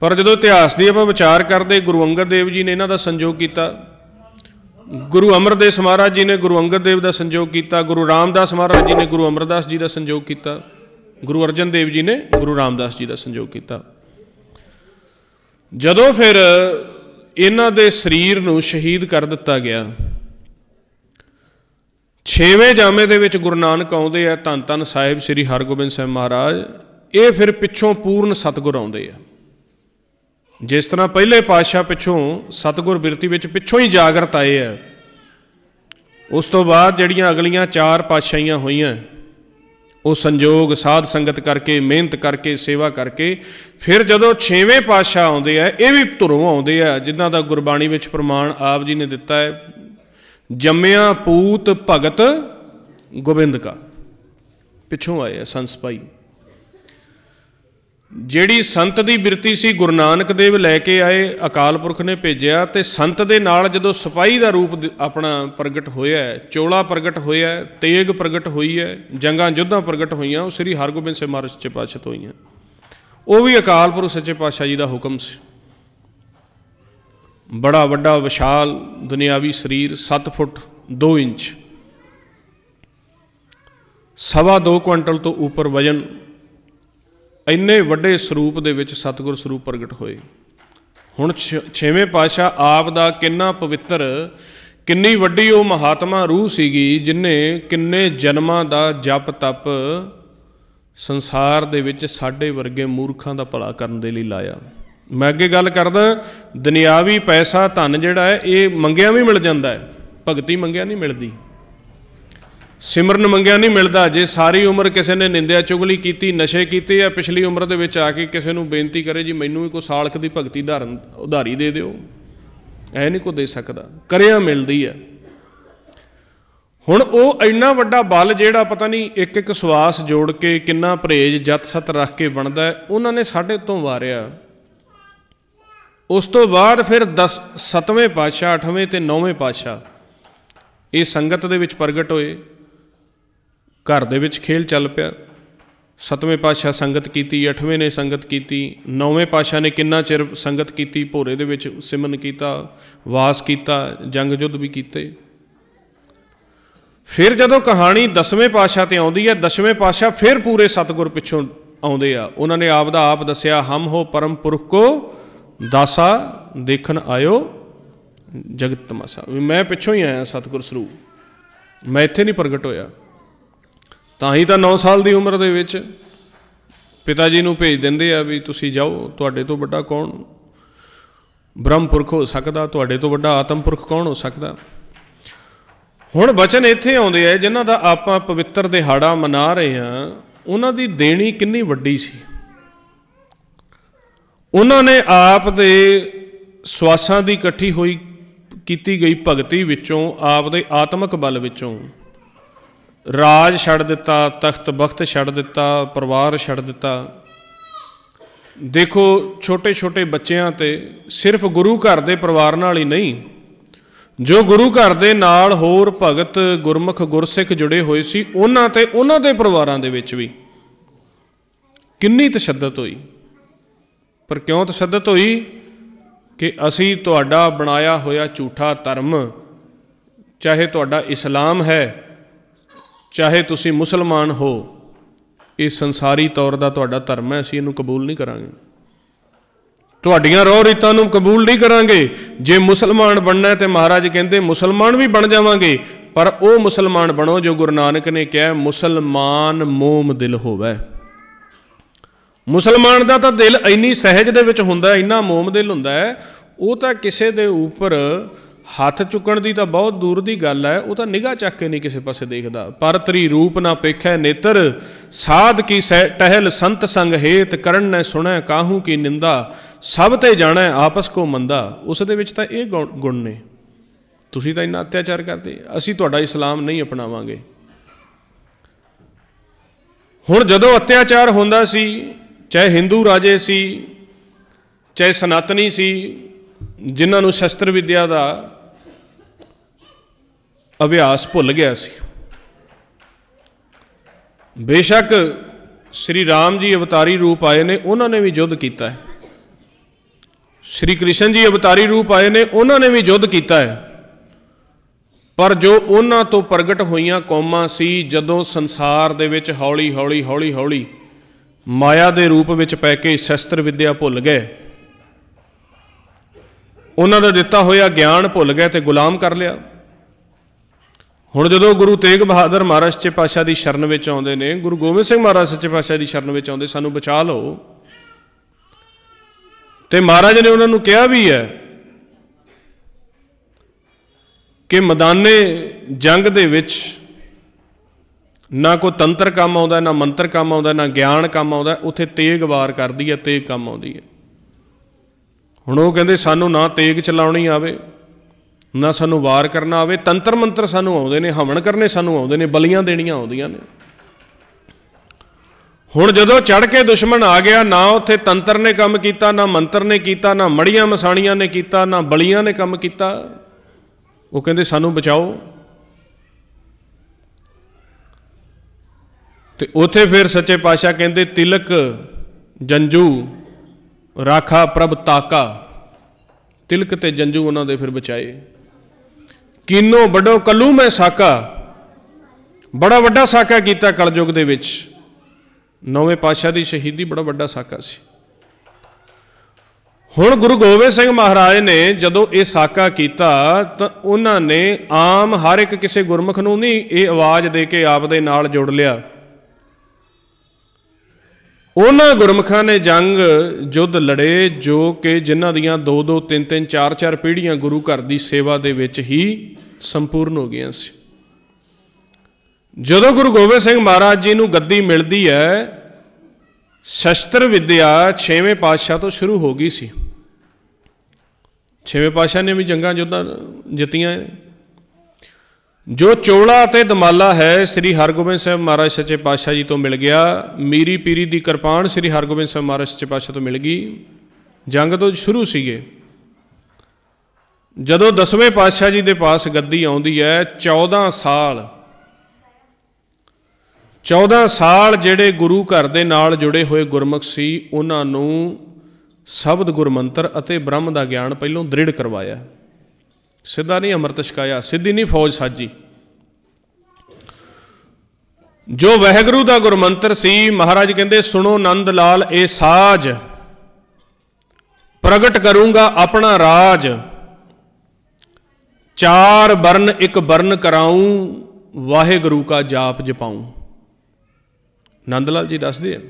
ਪਰ ਜਦੋਂ ਇਤਿਹਾਸ ਦੀ ਆਪਾਂ ਵਿਚਾਰ ਕਰਦੇ ਗੁਰੂ ਅੰਗਦ ਦੇਵ ਜੀ ਨੇ ਇਹਨਾਂ ਦਾ ਸੰਜੋਗ ਕੀਤਾ ਗੁਰੂ ਅਮਰਦਾਸ ਮਹਾਰਾਜ ਜੀ ਨੇ ਗੁਰੂ ਅੰਗਦ ਦੇਵ ਦਾ ਸੰਜੋਗ ਕੀਤਾ ਗੁਰੂ ਰਾਮਦਾਸ ਮਹਾਰਾਜ ਜੀ ਨੇ ਗੁਰੂ ਅਮਰਦਾਸ ਜੀ ਦਾ ਸੰਜੋਗ ਕੀਤਾ ਗੁਰੂ ਅਰਜਨ ਦੇਵ ਜੀ ਨੇ ਗੁਰੂ ਰਾਮਦਾਸ ਜੀ ਦਾ ਸੰਜੋਗ ਕੀਤਾ ਜਦੋਂ ਫਿਰ ਇਹਨਾਂ ਦੇ ਸਰੀਰ ਨੂੰ ਸ਼ਹੀਦ ਕਰ ਦਿੱਤਾ ਗਿਆ 6ਵੇਂ ਜਾਮੇ ਦੇ ਵਿੱਚ ਗੁਰੂ ਨਾਨਕ ਆਉਂਦੇ ਆ ਧੰਨ ਧੰਨ ਸਾਹਿਬ ਸ੍ਰੀ ਹਰਗੋਬਿੰਦ ਸਾਹਿਬ ਮਹਾਰਾਜ ਇਹ ਫਿਰ ਪਿੱਛੋਂ ਪੂਰਨ ਸਤਗੁਰ ਆਉਂਦੇ ਆ ਜਿਸ ਤਰ੍ਹਾਂ ਪਹਿਲੇ ਪਾਤਸ਼ਾਹ ਪਿੱਛੋਂ ਸਤਗੁਰ ਬਿਰਤੀ ਵਿੱਚ ਪਿੱਛੋਂ ਹੀ ਜਾਗਰਤ ਆਏ ਆ ਉਸ ਤੋਂ ਬਾਅਦ ਜਿਹੜੀਆਂ ਅਗਲੀਆਂ ਚਾਰ ਪਾਤਸ਼ਾਹੀਆਂ ਹੋਈਆਂ ਉਹ ਸੰਜੋਗ ਸਾਧ ਸੰਗਤ ਕਰਕੇ ਮਿਹਨਤ ਕਰਕੇ ਸੇਵਾ ਕਰਕੇ ਫਿਰ ਜਦੋਂ 6ਵੇਂ ਪਾਤਸ਼ਾਹ ਆਉਂਦੇ ਆ ਇਹ ਵੀ ਧੁਰੋਂ ਆਉਂਦੇ ਆ ਜਿਨ੍ਹਾਂ ਦਾ ਗੁਰਬਾਣੀ ਵਿੱਚ ਪ੍ਰਮਾਣ ਆਪ ਜੀ ਨੇ ਦਿੱਤਾ ਹੈ ਜੰਮਿਆ ਪੂਤ ਭਗਤ ਗੋਬਿੰਦ ਕਾ ਪਿੱਛੋਂ ਆਏ ਆ ਸੰਸਪਾਈ ਜਿਹੜੀ ਸੰਤ ਦੀ ਬਿਰਤੀ ਸੀ ਗੁਰੂ ਨਾਨਕ ਦੇਵ ਲੈ ਕੇ ਆਏ ਅਕਾਲ ਪੁਰਖ ਨੇ ਭੇਜਿਆ ਤੇ ਸੰਤ ਦੇ ਨਾਲ ਜਦੋਂ ਸਿਪਾਈ ਦਾ ਰੂਪ ਆਪਣਾ ਪ੍ਰਗਟ ਹੋਇਆ ਚੋਲਾ ਪ੍ਰਗਟ ਹੋਇਆ ਤੇਗ ਪ੍ਰਗਟ ਹੋਈ ਹੈ ਜੰਗਾਂ ਯੁੱਧਾਂ ਪ੍ਰਗਟ ਹੋਈਆਂ ਉਹ ਸ੍ਰੀ ਹਰਗੋਬਿੰਦ ਸਿੰਘ ਮਹਾਰਾਜ ਚ ਪਾਛਤ ਹੋਈਆਂ ਉਹ ਵੀ ਅਕਾਲ ਪੁਰਖ ਸੱਚੇ ਪਾਤਸ਼ਾਹ ਜੀ ਦਾ ਹੁਕਮ ਸੀ ਬੜਾ ਵੱਡਾ ਵਿਸ਼ਾਲ ਦੁਨਿਆਵੀ ਸਰੀਰ 7 ਫੁੱਟ 2 ਇੰਚ ਸਵਾ 2 ਕੁਇੰਟਲ ਤੋਂ ਉੱਪਰ ਵਜਨ ਇੰਨੇ ਵੱਡੇ ਸਰੂਪ ਦੇ ਵਿੱਚ ਸਤਿਗੁਰ ਸਰੂਪ ਪ੍ਰਗਟ ਹੋਏ ਹੁਣ 6ਵੇਂ ਪਾਤਸ਼ਾਹ ਆਪ ਦਾ ਕਿੰਨਾ ਪਵਿੱਤਰ ਕਿੰਨੀ ਵੱਡੀ ਉਹ ਮਹਾਤਮਾ ਰੂਹ ਸੀਗੀ ਜਿਨੇ ਕਿੰਨੇ ਜਨਮਾਂ ਦਾ ਜਪ ਤਪ ਸੰਸਾਰ ਦੇ ਵਿੱਚ ਸਾਡੇ ਵਰਗੇ ਮੂਰਖਾਂ ਦਾ ਭਲਾ ਕਰਨ ਦੇ ਲਈ ਲਾਇਆ ਮੈਂ ਅੱਗੇ ਗੱਲ ਕਰਦਾ ਦੁਨਿਆਵੀ ਪੈਸਾ ਧਨ ਜਿਹੜਾ ਹੈ ਇਹ ਮੰਗਿਆ ਵੀ ਮਿਲ ਜਾਂਦਾ ਹੈ ਭਗਤੀ ਮੰਗਿਆ ਨਹੀਂ ਮਿਲਦੀ ਸਿਮਰਨ ਮੰਗਿਆ ਨਹੀਂ ਮਿਲਦਾ ਜੇ ਸਾਰੀ ਉਮਰ ਕਿਸੇ ਨੇ ਨਿੰਦਿਆ ਚੁਗਲੀ ਕੀਤੀ ਨਸ਼ੇ ਕੀਤੇ ਜਾਂ ਪਿਛਲੀ ਉਮਰ ਦੇ ਵਿੱਚ ਆ ਕੇ ਕਿਸੇ ਨੂੰ ਬੇਨਤੀ ਕਰੇ ਜੀ ਮੈਨੂੰ ਵੀ ਕੋਈ ਸਾਲਕ ਦੀ ਭਗਤੀ ਧਾਰਨ ਉਧਾਰੀ ਦੇ ਦਿਓ ਐ ਨਹੀਂ ਕੋ ਦੇ ਸਕਦਾ ਕਰਿਆ ਮਿਲਦੀ ਆ ਹੁਣ ਉਹ ਇੰਨਾ ਵੱਡਾ ਬਲ ਜਿਹੜਾ ਪਤਾ ਨਹੀਂ ਇੱਕ ਇੱਕ ਸਵਾਸ ਜੋੜ ਕੇ ਕਿੰਨਾ ਪ੍ਰੇਜ ਜਤ ਸਤ ਰੱਖ ਕੇ ਬਣਦਾ ਉਹਨਾਂ ਨੇ ਸਾਡੇ ਤੋਂ ਵਾਰਿਆ ਉਸ ਤੋਂ ਬਾਅਦ ਫਿਰ 10 7ਵੇਂ ਪਾਤਸ਼ਾਹ 8ਵੇਂ ਤੇ 9ਵੇਂ ਪਾਤਸ਼ਾਹ ਇਹ ਸੰਗਤ ਦੇ ਵਿੱਚ ਪ੍ਰਗਟ ਹੋਏ ਘਰ ਦੇ ਵਿੱਚ ਖੇਲ ਚੱਲ ਪਿਆ ਸਤਵੇਂ ਪਾਸ਼ਾ ਸੰਗਤ ਕੀਤੀ ਅਠਵੇਂ ਨੇ ਸੰਗਤ ਕੀਤੀ ਨੌਵੇਂ ਪਾਸ਼ਾ ਨੇ ਕਿੰਨਾ ਚਿਰ ਸੰਗਤ ਕੀਤੀ ਭੋਰੇ ਦੇ ਵਿੱਚ ਸਿਮਨ ਕੀਤਾ ਵਾਸ ਕੀਤਾ ਜੰਗ ਜੁੱਧ ਵੀ ਕੀਤੇ ਫਿਰ ਜਦੋਂ ਕਹਾਣੀ ਦਸਵੇਂ ਪਾਸ਼ਾ ਤੇ ਆਉਂਦੀ ਹੈ ਦਸਵੇਂ ਪਾਸ਼ਾ ਫਿਰ ਪੂਰੇ ਸਤਗੁਰ ਪਿੱਛੋਂ ਆਉਂਦੇ ਆ ਉਹਨਾਂ ਨੇ ਆਪ ਦਾ ਆਪ ਦੱਸਿਆ ਹਮ ਹੋ ਪਰਮ ਪੁਰਖ ਕੋ ਦਾਸਾ ਦੇਖਣ ਆਇਓ ਜਗਤ ਤਮਾਸ਼ਾ ਮੈਂ ਪਿੱਛੋਂ ਹੀ ਆਇਆ ਸਤਗੁਰ ਸਰੂਪ ਮੈਂ ਇੱਥੇ ਨਹੀਂ ਪ੍ਰਗਟ ਹੋਇਆ ਤਾਂ ਹੀ ਤਾਂ 9 ਸਾਲ ਦੀ ਉਮਰ ਦੇ ਵਿੱਚ ਪਿਤਾ ਜੀ ਨੂੰ ਭੇਜ ਦਿੰਦੇ ਆ ਵੀ ਤੁਸੀਂ ਜਾਓ ਤੁਹਾਡੇ ਤੋਂ ਵੱਡਾ ਕੌਣ ਬ੍ਰਹਮਪੁਰਖ ਹੋ ਸਕਦਾ ਤੁਹਾਡੇ ਤੋਂ ਵੱਡਾ ਆਤਮਪੁਰਖ ਕੌਣ ਹੋ ਸਕਦਾ ਹੁਣ ਬਚਨ ਇੱਥੇ ਆਉਂਦੇ ਆ ਜਿਨ੍ਹਾਂ ਦਾ ਆਪਾਂ ਪਵਿੱਤਰ ਦਿਹਾੜਾ ਮਨਾ ਰਹੇ ਆ ਉਹਨਾਂ ਦੀ ਦੇਣੀ ਕਿੰਨੀ ਵੱਡੀ ਸੀ ਉਹਨਾਂ ਨੇ ਆਪ ਦੇ ਸਵਾਸਾਂ ਦੀ ਇਕੱਠੀ ਹੋਈ ਕੀਤੀ ਗਈ ਭਗਤੀ ਵਿੱਚੋਂ ਆਪ ਦੇ ਆਤਮਿਕ ਬਲ ਵਿੱਚੋਂ ਰਾਜ ਛੱਡ ਦਿੱਤਾ ਤਖਤ ਬਖਤ ਛੱਡ ਦਿੱਤਾ ਪਰਿਵਾਰ ਛੱਡ ਦਿੱਤਾ ਦੇਖੋ ਛੋਟੇ ਛੋਟੇ ਬੱਚਿਆਂ ਤੇ ਸਿਰਫ ਗੁਰੂ ਘਰ ਦੇ ਪਰਿਵਾਰ ਨਾਲ ਹੀ ਨਹੀਂ ਜੋ ਗੁਰੂ ਘਰ ਦੇ ਨਾਲ ਹੋਰ ਭਗਤ ਗੁਰਮੁਖ ਗੁਰਸਿੱਖ ਜੁੜੇ ਹੋਏ ਸੀ ਉਹਨਾਂ ਤੇ ਉਹਨਾਂ ਦੇ ਪਰਿਵਾਰਾਂ ਦੇ ਵਿੱਚ ਵੀ ਕਿੰਨੀ ਤਸ਼ੱਦਦ ਹੋਈ ਪਰ ਕਿਉਂ ਤਸ਼ੱਦਦ ਹੋਈ ਕਿ ਅਸੀਂ ਤੁਹਾਡਾ ਬਣਾਇਆ ਹੋਇਆ ਝੂਠਾ ਧਰਮ ਚਾਹੇ ਤੁਹਾਡਾ ਇਸਲਾਮ ਹੈ ਚਾਹੇ ਤੁਸੀਂ ਮੁਸਲਮਾਨ ਹੋ ਇਹ ਸੰਸਾਰੀ ਤੌਰ ਦਾ ਤੁਹਾਡਾ ਧਰਮ ਹੈ ਅਸੀਂ ਇਹਨੂੰ ਕਬੂਲ ਨਹੀਂ ਕਰਾਂਗੇ ਤੁਹਾਡੀਆਂ ਰੋਹ ਰੀਤਾਂ ਨੂੰ ਕਬੂਲ ਨਹੀਂ ਕਰਾਂਗੇ ਜੇ ਮੁਸਲਮਾਨ ਬਣਨਾ ਤੇ ਮਹਾਰਾਜ ਕਹਿੰਦੇ ਮੁਸਲਮਾਨ ਵੀ ਬਣ ਜਾਵਾਂਗੇ ਪਰ ਉਹ ਮੁਸਲਮਾਨ ਬਣੋ ਜੋ ਗੁਰੂ ਨਾਨਕ ਨੇ ਕਿਹਾ ਮੁਸਲਮਾਨ ਮੋਮ ਦਿਲ ਹੋਵੇ ਮੁਸਲਮਾਨ ਦਾ ਤਾਂ ਦਿਲ ਇੰਨੀ ਸਹਿਜ ਦੇ ਵਿੱਚ ਹੁੰਦਾ ਇੰਨਾ ਮੋਮ ਦਿਲ ਹੁੰਦਾ ਉਹ ਤਾਂ ਕਿਸੇ ਦੇ ਉੱਪਰ ਹੱਥ ਚੁੱਕਣ ਦੀ ਤਾਂ ਬਹੁਤ ਦੂਰ ਦੀ ਗੱਲ ਹੈ ਉਹ ਤਾਂ ਨਿਗਾਹ ਚੱਕ ਕੇ ਨਹੀਂ ਕਿਸੇ ਪਾਸੇ ਦੇਖਦਾ ਪਰ ਤਰੀ ਰੂਪ ਨਾ ਪੇਖੈ ਨੇਤਰ ਸਾਧ ਕੀ ਟਹਿਲ ਸੰਤ ਸੰਗ ਹੇਤ ਕਰਨ ਨੇ ਸੁਣੈ ਕਾਹੂ ਕੀ ਨਿੰਦਾ ਸਭ ਤੇ ਜਾਣੈ ਆਪਸ ਕੋ ਮੰਦਾ ਉਸ ਦੇ ਵਿੱਚ ਤਾਂ ਇਹ ਗੁਣ ਨੇ ਤੁਸੀਂ ਤਾਂ ਇੰਨਾ ਅਤਿਆਚਾਰ ਕਰਦੇ ਅਸੀਂ ਤੁਹਾਡਾ ਇਸਲਾਮ ਨਹੀਂ ਅਪਣਾਵਾਂਗੇ ਹੁਣ ਜਦੋਂ ਅਤਿਆਚਾਰ ਹੁੰਦਾ ਸੀ ਚਾਹੇ ਹਿੰਦੂ ਰਾਜੇ ਸੀ ਚਾਹੇ ਸਨਾਤਨੀ ਸੀ ਜਿਨ੍ਹਾਂ ਨੂੰ ਸ਼ਸਤਰ ਵਿਦਿਆ ਦਾ ਅਭਿਆਸ ਭੁੱਲ ਗਿਆ ਸੀ ਬੇਸ਼ੱਕ ਸ੍ਰੀ ਰਾਮ ਜੀ ਅਵਤਾਰੀ ਰੂਪ ਆਏ ਨੇ ਉਹਨਾਂ ਨੇ ਵੀ ਯੁੱਧ ਕੀਤਾ ਹੈ ਸ੍ਰੀ ਕ੍ਰਿਸ਼ਨ ਜੀ ਅਵਤਾਰੀ ਰੂਪ ਆਏ ਨੇ ਉਹਨਾਂ ਨੇ ਵੀ ਯੁੱਧ ਕੀਤਾ ਹੈ ਪਰ ਜੋ ਉਹਨਾਂ ਤੋਂ ਪ੍ਰਗਟ ਹੋਈਆਂ ਕੌਮਾਂ ਸੀ ਜਦੋਂ ਸੰਸਾਰ ਦੇ ਵਿੱਚ ਹੌਲੀ ਹੌਲੀ ਹੌਲੀ ਹੌਲੀ ਮਾਇਆ ਦੇ ਰੂਪ ਵਿੱਚ ਪੈ ਕੇ ਸ਼ਸਤਰ ਵਿੱਦਿਆ ਭੁੱਲ ਗਏ ਉਹਨਾਂ ਦਾ ਦਿੱਤਾ ਹੋਇਆ ਗਿਆਨ ਭੁੱਲ ਗਏ ਤੇ ਗੁਲਾਮ ਕਰ ਲਿਆ ਹੁਣ ਜਦੋਂ ਗੁਰੂ ਤੇਗ ਬਹਾਦਰ ਮਹਾਰਾਜ ਸੱਚੇ ਪਾਤਸ਼ਾਹ ਦੀ ਸ਼ਰਨ ਵਿੱਚ ਆਉਂਦੇ ਨੇ ਗੁਰੂ ਗੋਬਿੰਦ ਸਿੰਘ ਮਹਾਰਾਜ ਸੱਚੇ ਪਾਤਸ਼ਾਹ ਦੀ ਸ਼ਰਨ ਵਿੱਚ ਆਉਂਦੇ ਸਾਨੂੰ ਬਚਾ ਲਓ ਤੇ ਮਹਾਰਾਜ ਨੇ ਉਹਨਾਂ ਨੂੰ ਕਿਹਾ ਵੀ ਹੈ ਕਿ ਮੈਦਾਨੇ ਜੰਗ ਦੇ ਵਿੱਚ ਨਾ ਕੋ ਤੰਤਰ ਕੰਮ ਆਉਂਦਾ ਨਾ ਮੰਤਰ ਕੰਮ ਆਉਂਦਾ ਨਾ ਗਿਆਨ ਕੰਮ ਆਉਂਦਾ ਉੱਥੇ ਤੇਗ ਵਾਰ ਕਰਦੀ ਹੈ ਤੇਗ ਕੰਮ ਆਉਂਦੀ ਹੈ ਹੁਣ ਉਹ ਕਹਿੰਦੇ ਸਾਨੂੰ ਨਾ ਤੇਗ ਚਲਾਉਣੀ ਆਵੇ ਨਾ ਸਾਨੂੰ ਵਾਰ ਕਰਨਾ ਆਵੇ ਤੰਤਰ ਮੰਤਰ ਸਾਨੂੰ ਆਉਂਦੇ ਨੇ ਹਵਨ ਕਰਨੇ ਸਾਨੂੰ ਆਉਂਦੇ ਨੇ ਬਲੀਆਂ ਦੇਣੀਆਂ ਆਉਂਦੀਆਂ ਨੇ ਹੁਣ ਜਦੋਂ ਚੜ ਕੇ ਦੁਸ਼ਮਣ ਆ ਗਿਆ ਨਾ ਉੱਥੇ ਤੰਤਰ ਨੇ ਕੰਮ ਕੀਤਾ ਨਾ ਮੰਤਰ ਨੇ ਕੀਤਾ ਨਾ ਮੜੀਆਂ ਮਸਾਣੀਆਂ ਨੇ ਕੀਤਾ ਨਾ ਬਲੀਆਂ ਨੇ ਕੰਮ ਕੀਤਾ ਉਹ ਕਹਿੰਦੇ ਸਾਨੂੰ ਬਚਾਓ ਤੇ ਉਥੇ ਫਿਰ ਸੱਚੇ ਪਾਤਸ਼ਾਹ ਕਹਿੰਦੇ ਤਿਲਕ ਜੰਜੂ ਰਾਖਾ ਪ੍ਰਭ ਤਾਕਾ ਤਿਲਕ ਤੇ ਜੰਜੂ ਉਹਨਾਂ ਦੇ ਫਿਰ ਬਚਾਏ ਕਿੰਨੋ ਵੱਡੋ ਕੱਲੂ ਮੈਂ ਸਾਕਾ ਬੜਾ ਵੱਡਾ ਸਾਕਾ ਕੀਤਾ ਕਲਯੁਗ ਦੇ ਵਿੱਚ ਨੌਵੇਂ ਪਾਤਸ਼ਾਹ ਦੀ ਸ਼ਹੀਦੀ ਬੜਾ ਵੱਡਾ ਸਾਕਾ ਸੀ ਹੁਣ ਗੁਰੂ ਗੋਬਿੰਦ ਸਿੰਘ ਮਹਾਰਾਜ ਨੇ ਜਦੋਂ ਇਹ ਸਾਕਾ ਕੀਤਾ ਤਾਂ ਉਹਨਾਂ ਨੇ ਆਮ ਹਰ ਇੱਕ ਕਿਸੇ ਗੁਰਮੁਖ ਨੂੰ ਨਹੀਂ ਇਹ ਆਵਾਜ਼ ਦੇ ਕੇ ਆਪ ਦੇ ਨਾਲ ਜੋੜ ਲਿਆ ਉਹਨਾਂ ਗੁਰਮਖਾਂ ਨੇ ਜੰਗ ਜੁੱਧ ਲੜੇ ਜੋ ਕਿ ਜਿਨ੍ਹਾਂ ਦੀਆਂ ਦੋ ਦੋ ਤਿੰਨ ਤਿੰਨ ਚਾਰ ਚਾਰ ਪੀੜ੍ਹੀਆਂ ਗੁਰੂ ਘਰ ਦੀ ਸੇਵਾ ਦੇ ਵਿੱਚ ਹੀ ਸੰਪੂਰਨ ਹੋ ਗਈਆਂ ਸੀ ਜਦੋਂ ਗੁਰੂ ਗੋਬਿੰਦ ਸਿੰਘ ਮਹਾਰਾਜ ਜੀ ਨੂੰ ਗੱਦੀ ਮਿਲਦੀ ਹੈ ਸ਼ਸਤਰ ਵਿਦਿਆ 6ਵੇਂ ਪਾਤਸ਼ਾਹ ਤੋਂ ਸ਼ੁਰੂ ਹੋ ਗਈ ਸੀ 6ਵੇਂ ਪਾਤਸ਼ਾਹ ਨੇ ਵੀ ਜੰਗਾਂ ਜੁੱਧਾਂ ਜਿੱਤੀਆਂ ਜੋ ਚੋਲਾ ਤੇ ਦਮਾਲਾ ਹੈ ਸ੍ਰੀ ਹਰਗੋਬਿੰਦ ਸਾਹਿਬ ਮਹਾਰਾਜ ਸੱਚੇ ਪਾਤਸ਼ਾਹ ਜੀ ਤੋਂ ਮਿਲ ਗਿਆ ਮੀਰੀ ਪੀਰੀ ਦੀ ਕਿਰਪਾਨ ਸ੍ਰੀ ਹਰਗੋਬਿੰਦ ਸਾਹਿਬ ਮਹਾਰਾਜ ਸੱਚੇ ਪਾਤਸ਼ਾਹ ਤੋਂ ਮਿਲ ਗਈ ਜੰਗ ਤੋਂ ਸ਼ੁਰੂ ਸੀਗੇ ਜਦੋਂ 10ਵੇਂ ਪਾਤਸ਼ਾਹ ਜੀ ਦੇ ਪਾਸ ਗੱਦੀ ਆਉਂਦੀ ਹੈ 14 ਸਾਲ 14 ਸਾਲ ਜਿਹੜੇ ਗੁਰੂ ਘਰ ਦੇ ਨਾਲ ਜੁੜੇ ਹੋਏ ਗੁਰਮੁਖ ਸੀ ਉਹਨਾਂ ਨੂੰ ਸ਼ਬਦ ਗੁਰਮੰਤਰ ਅਤੇ ਬ੍ਰਹਮ ਦਾ ਗਿਆਨ ਪਹਿਲਾਂ ਦ੍ਰਿੜ ਕਰਵਾਇਆ ਸਿੱਧਾ ਨਹੀਂ ਅੰਮ੍ਰਿਤ ਛਕਾਇਆ ਸਿੱਧੀ ਨਹੀਂ ਫੌਜ ਸਾਜੀ ਜੋ ਵਹਿਗੁਰੂ ਦਾ ਗੁਰਮੰਤਰ ਸੀ ਮਹਾਰਾਜ ਕਹਿੰਦੇ ਸੁਣੋ ਨੰਦ ਲਾਲ ਇਹ ਸਾਜ ਪ੍ਰਗਟ ਕਰੂੰਗਾ ਆਪਣਾ ਰਾਜ ਚਾਰ ਬਰਨ ਇੱਕ ਬਰਨ ਕਰਾਉਂ ਵਾਹਿਗੁਰੂ ਕਾ ਜਾਪ ਜਪਾਉ ਨੰਦ ਲਾਲ ਜੀ ਦੱਸਦੇ ਆ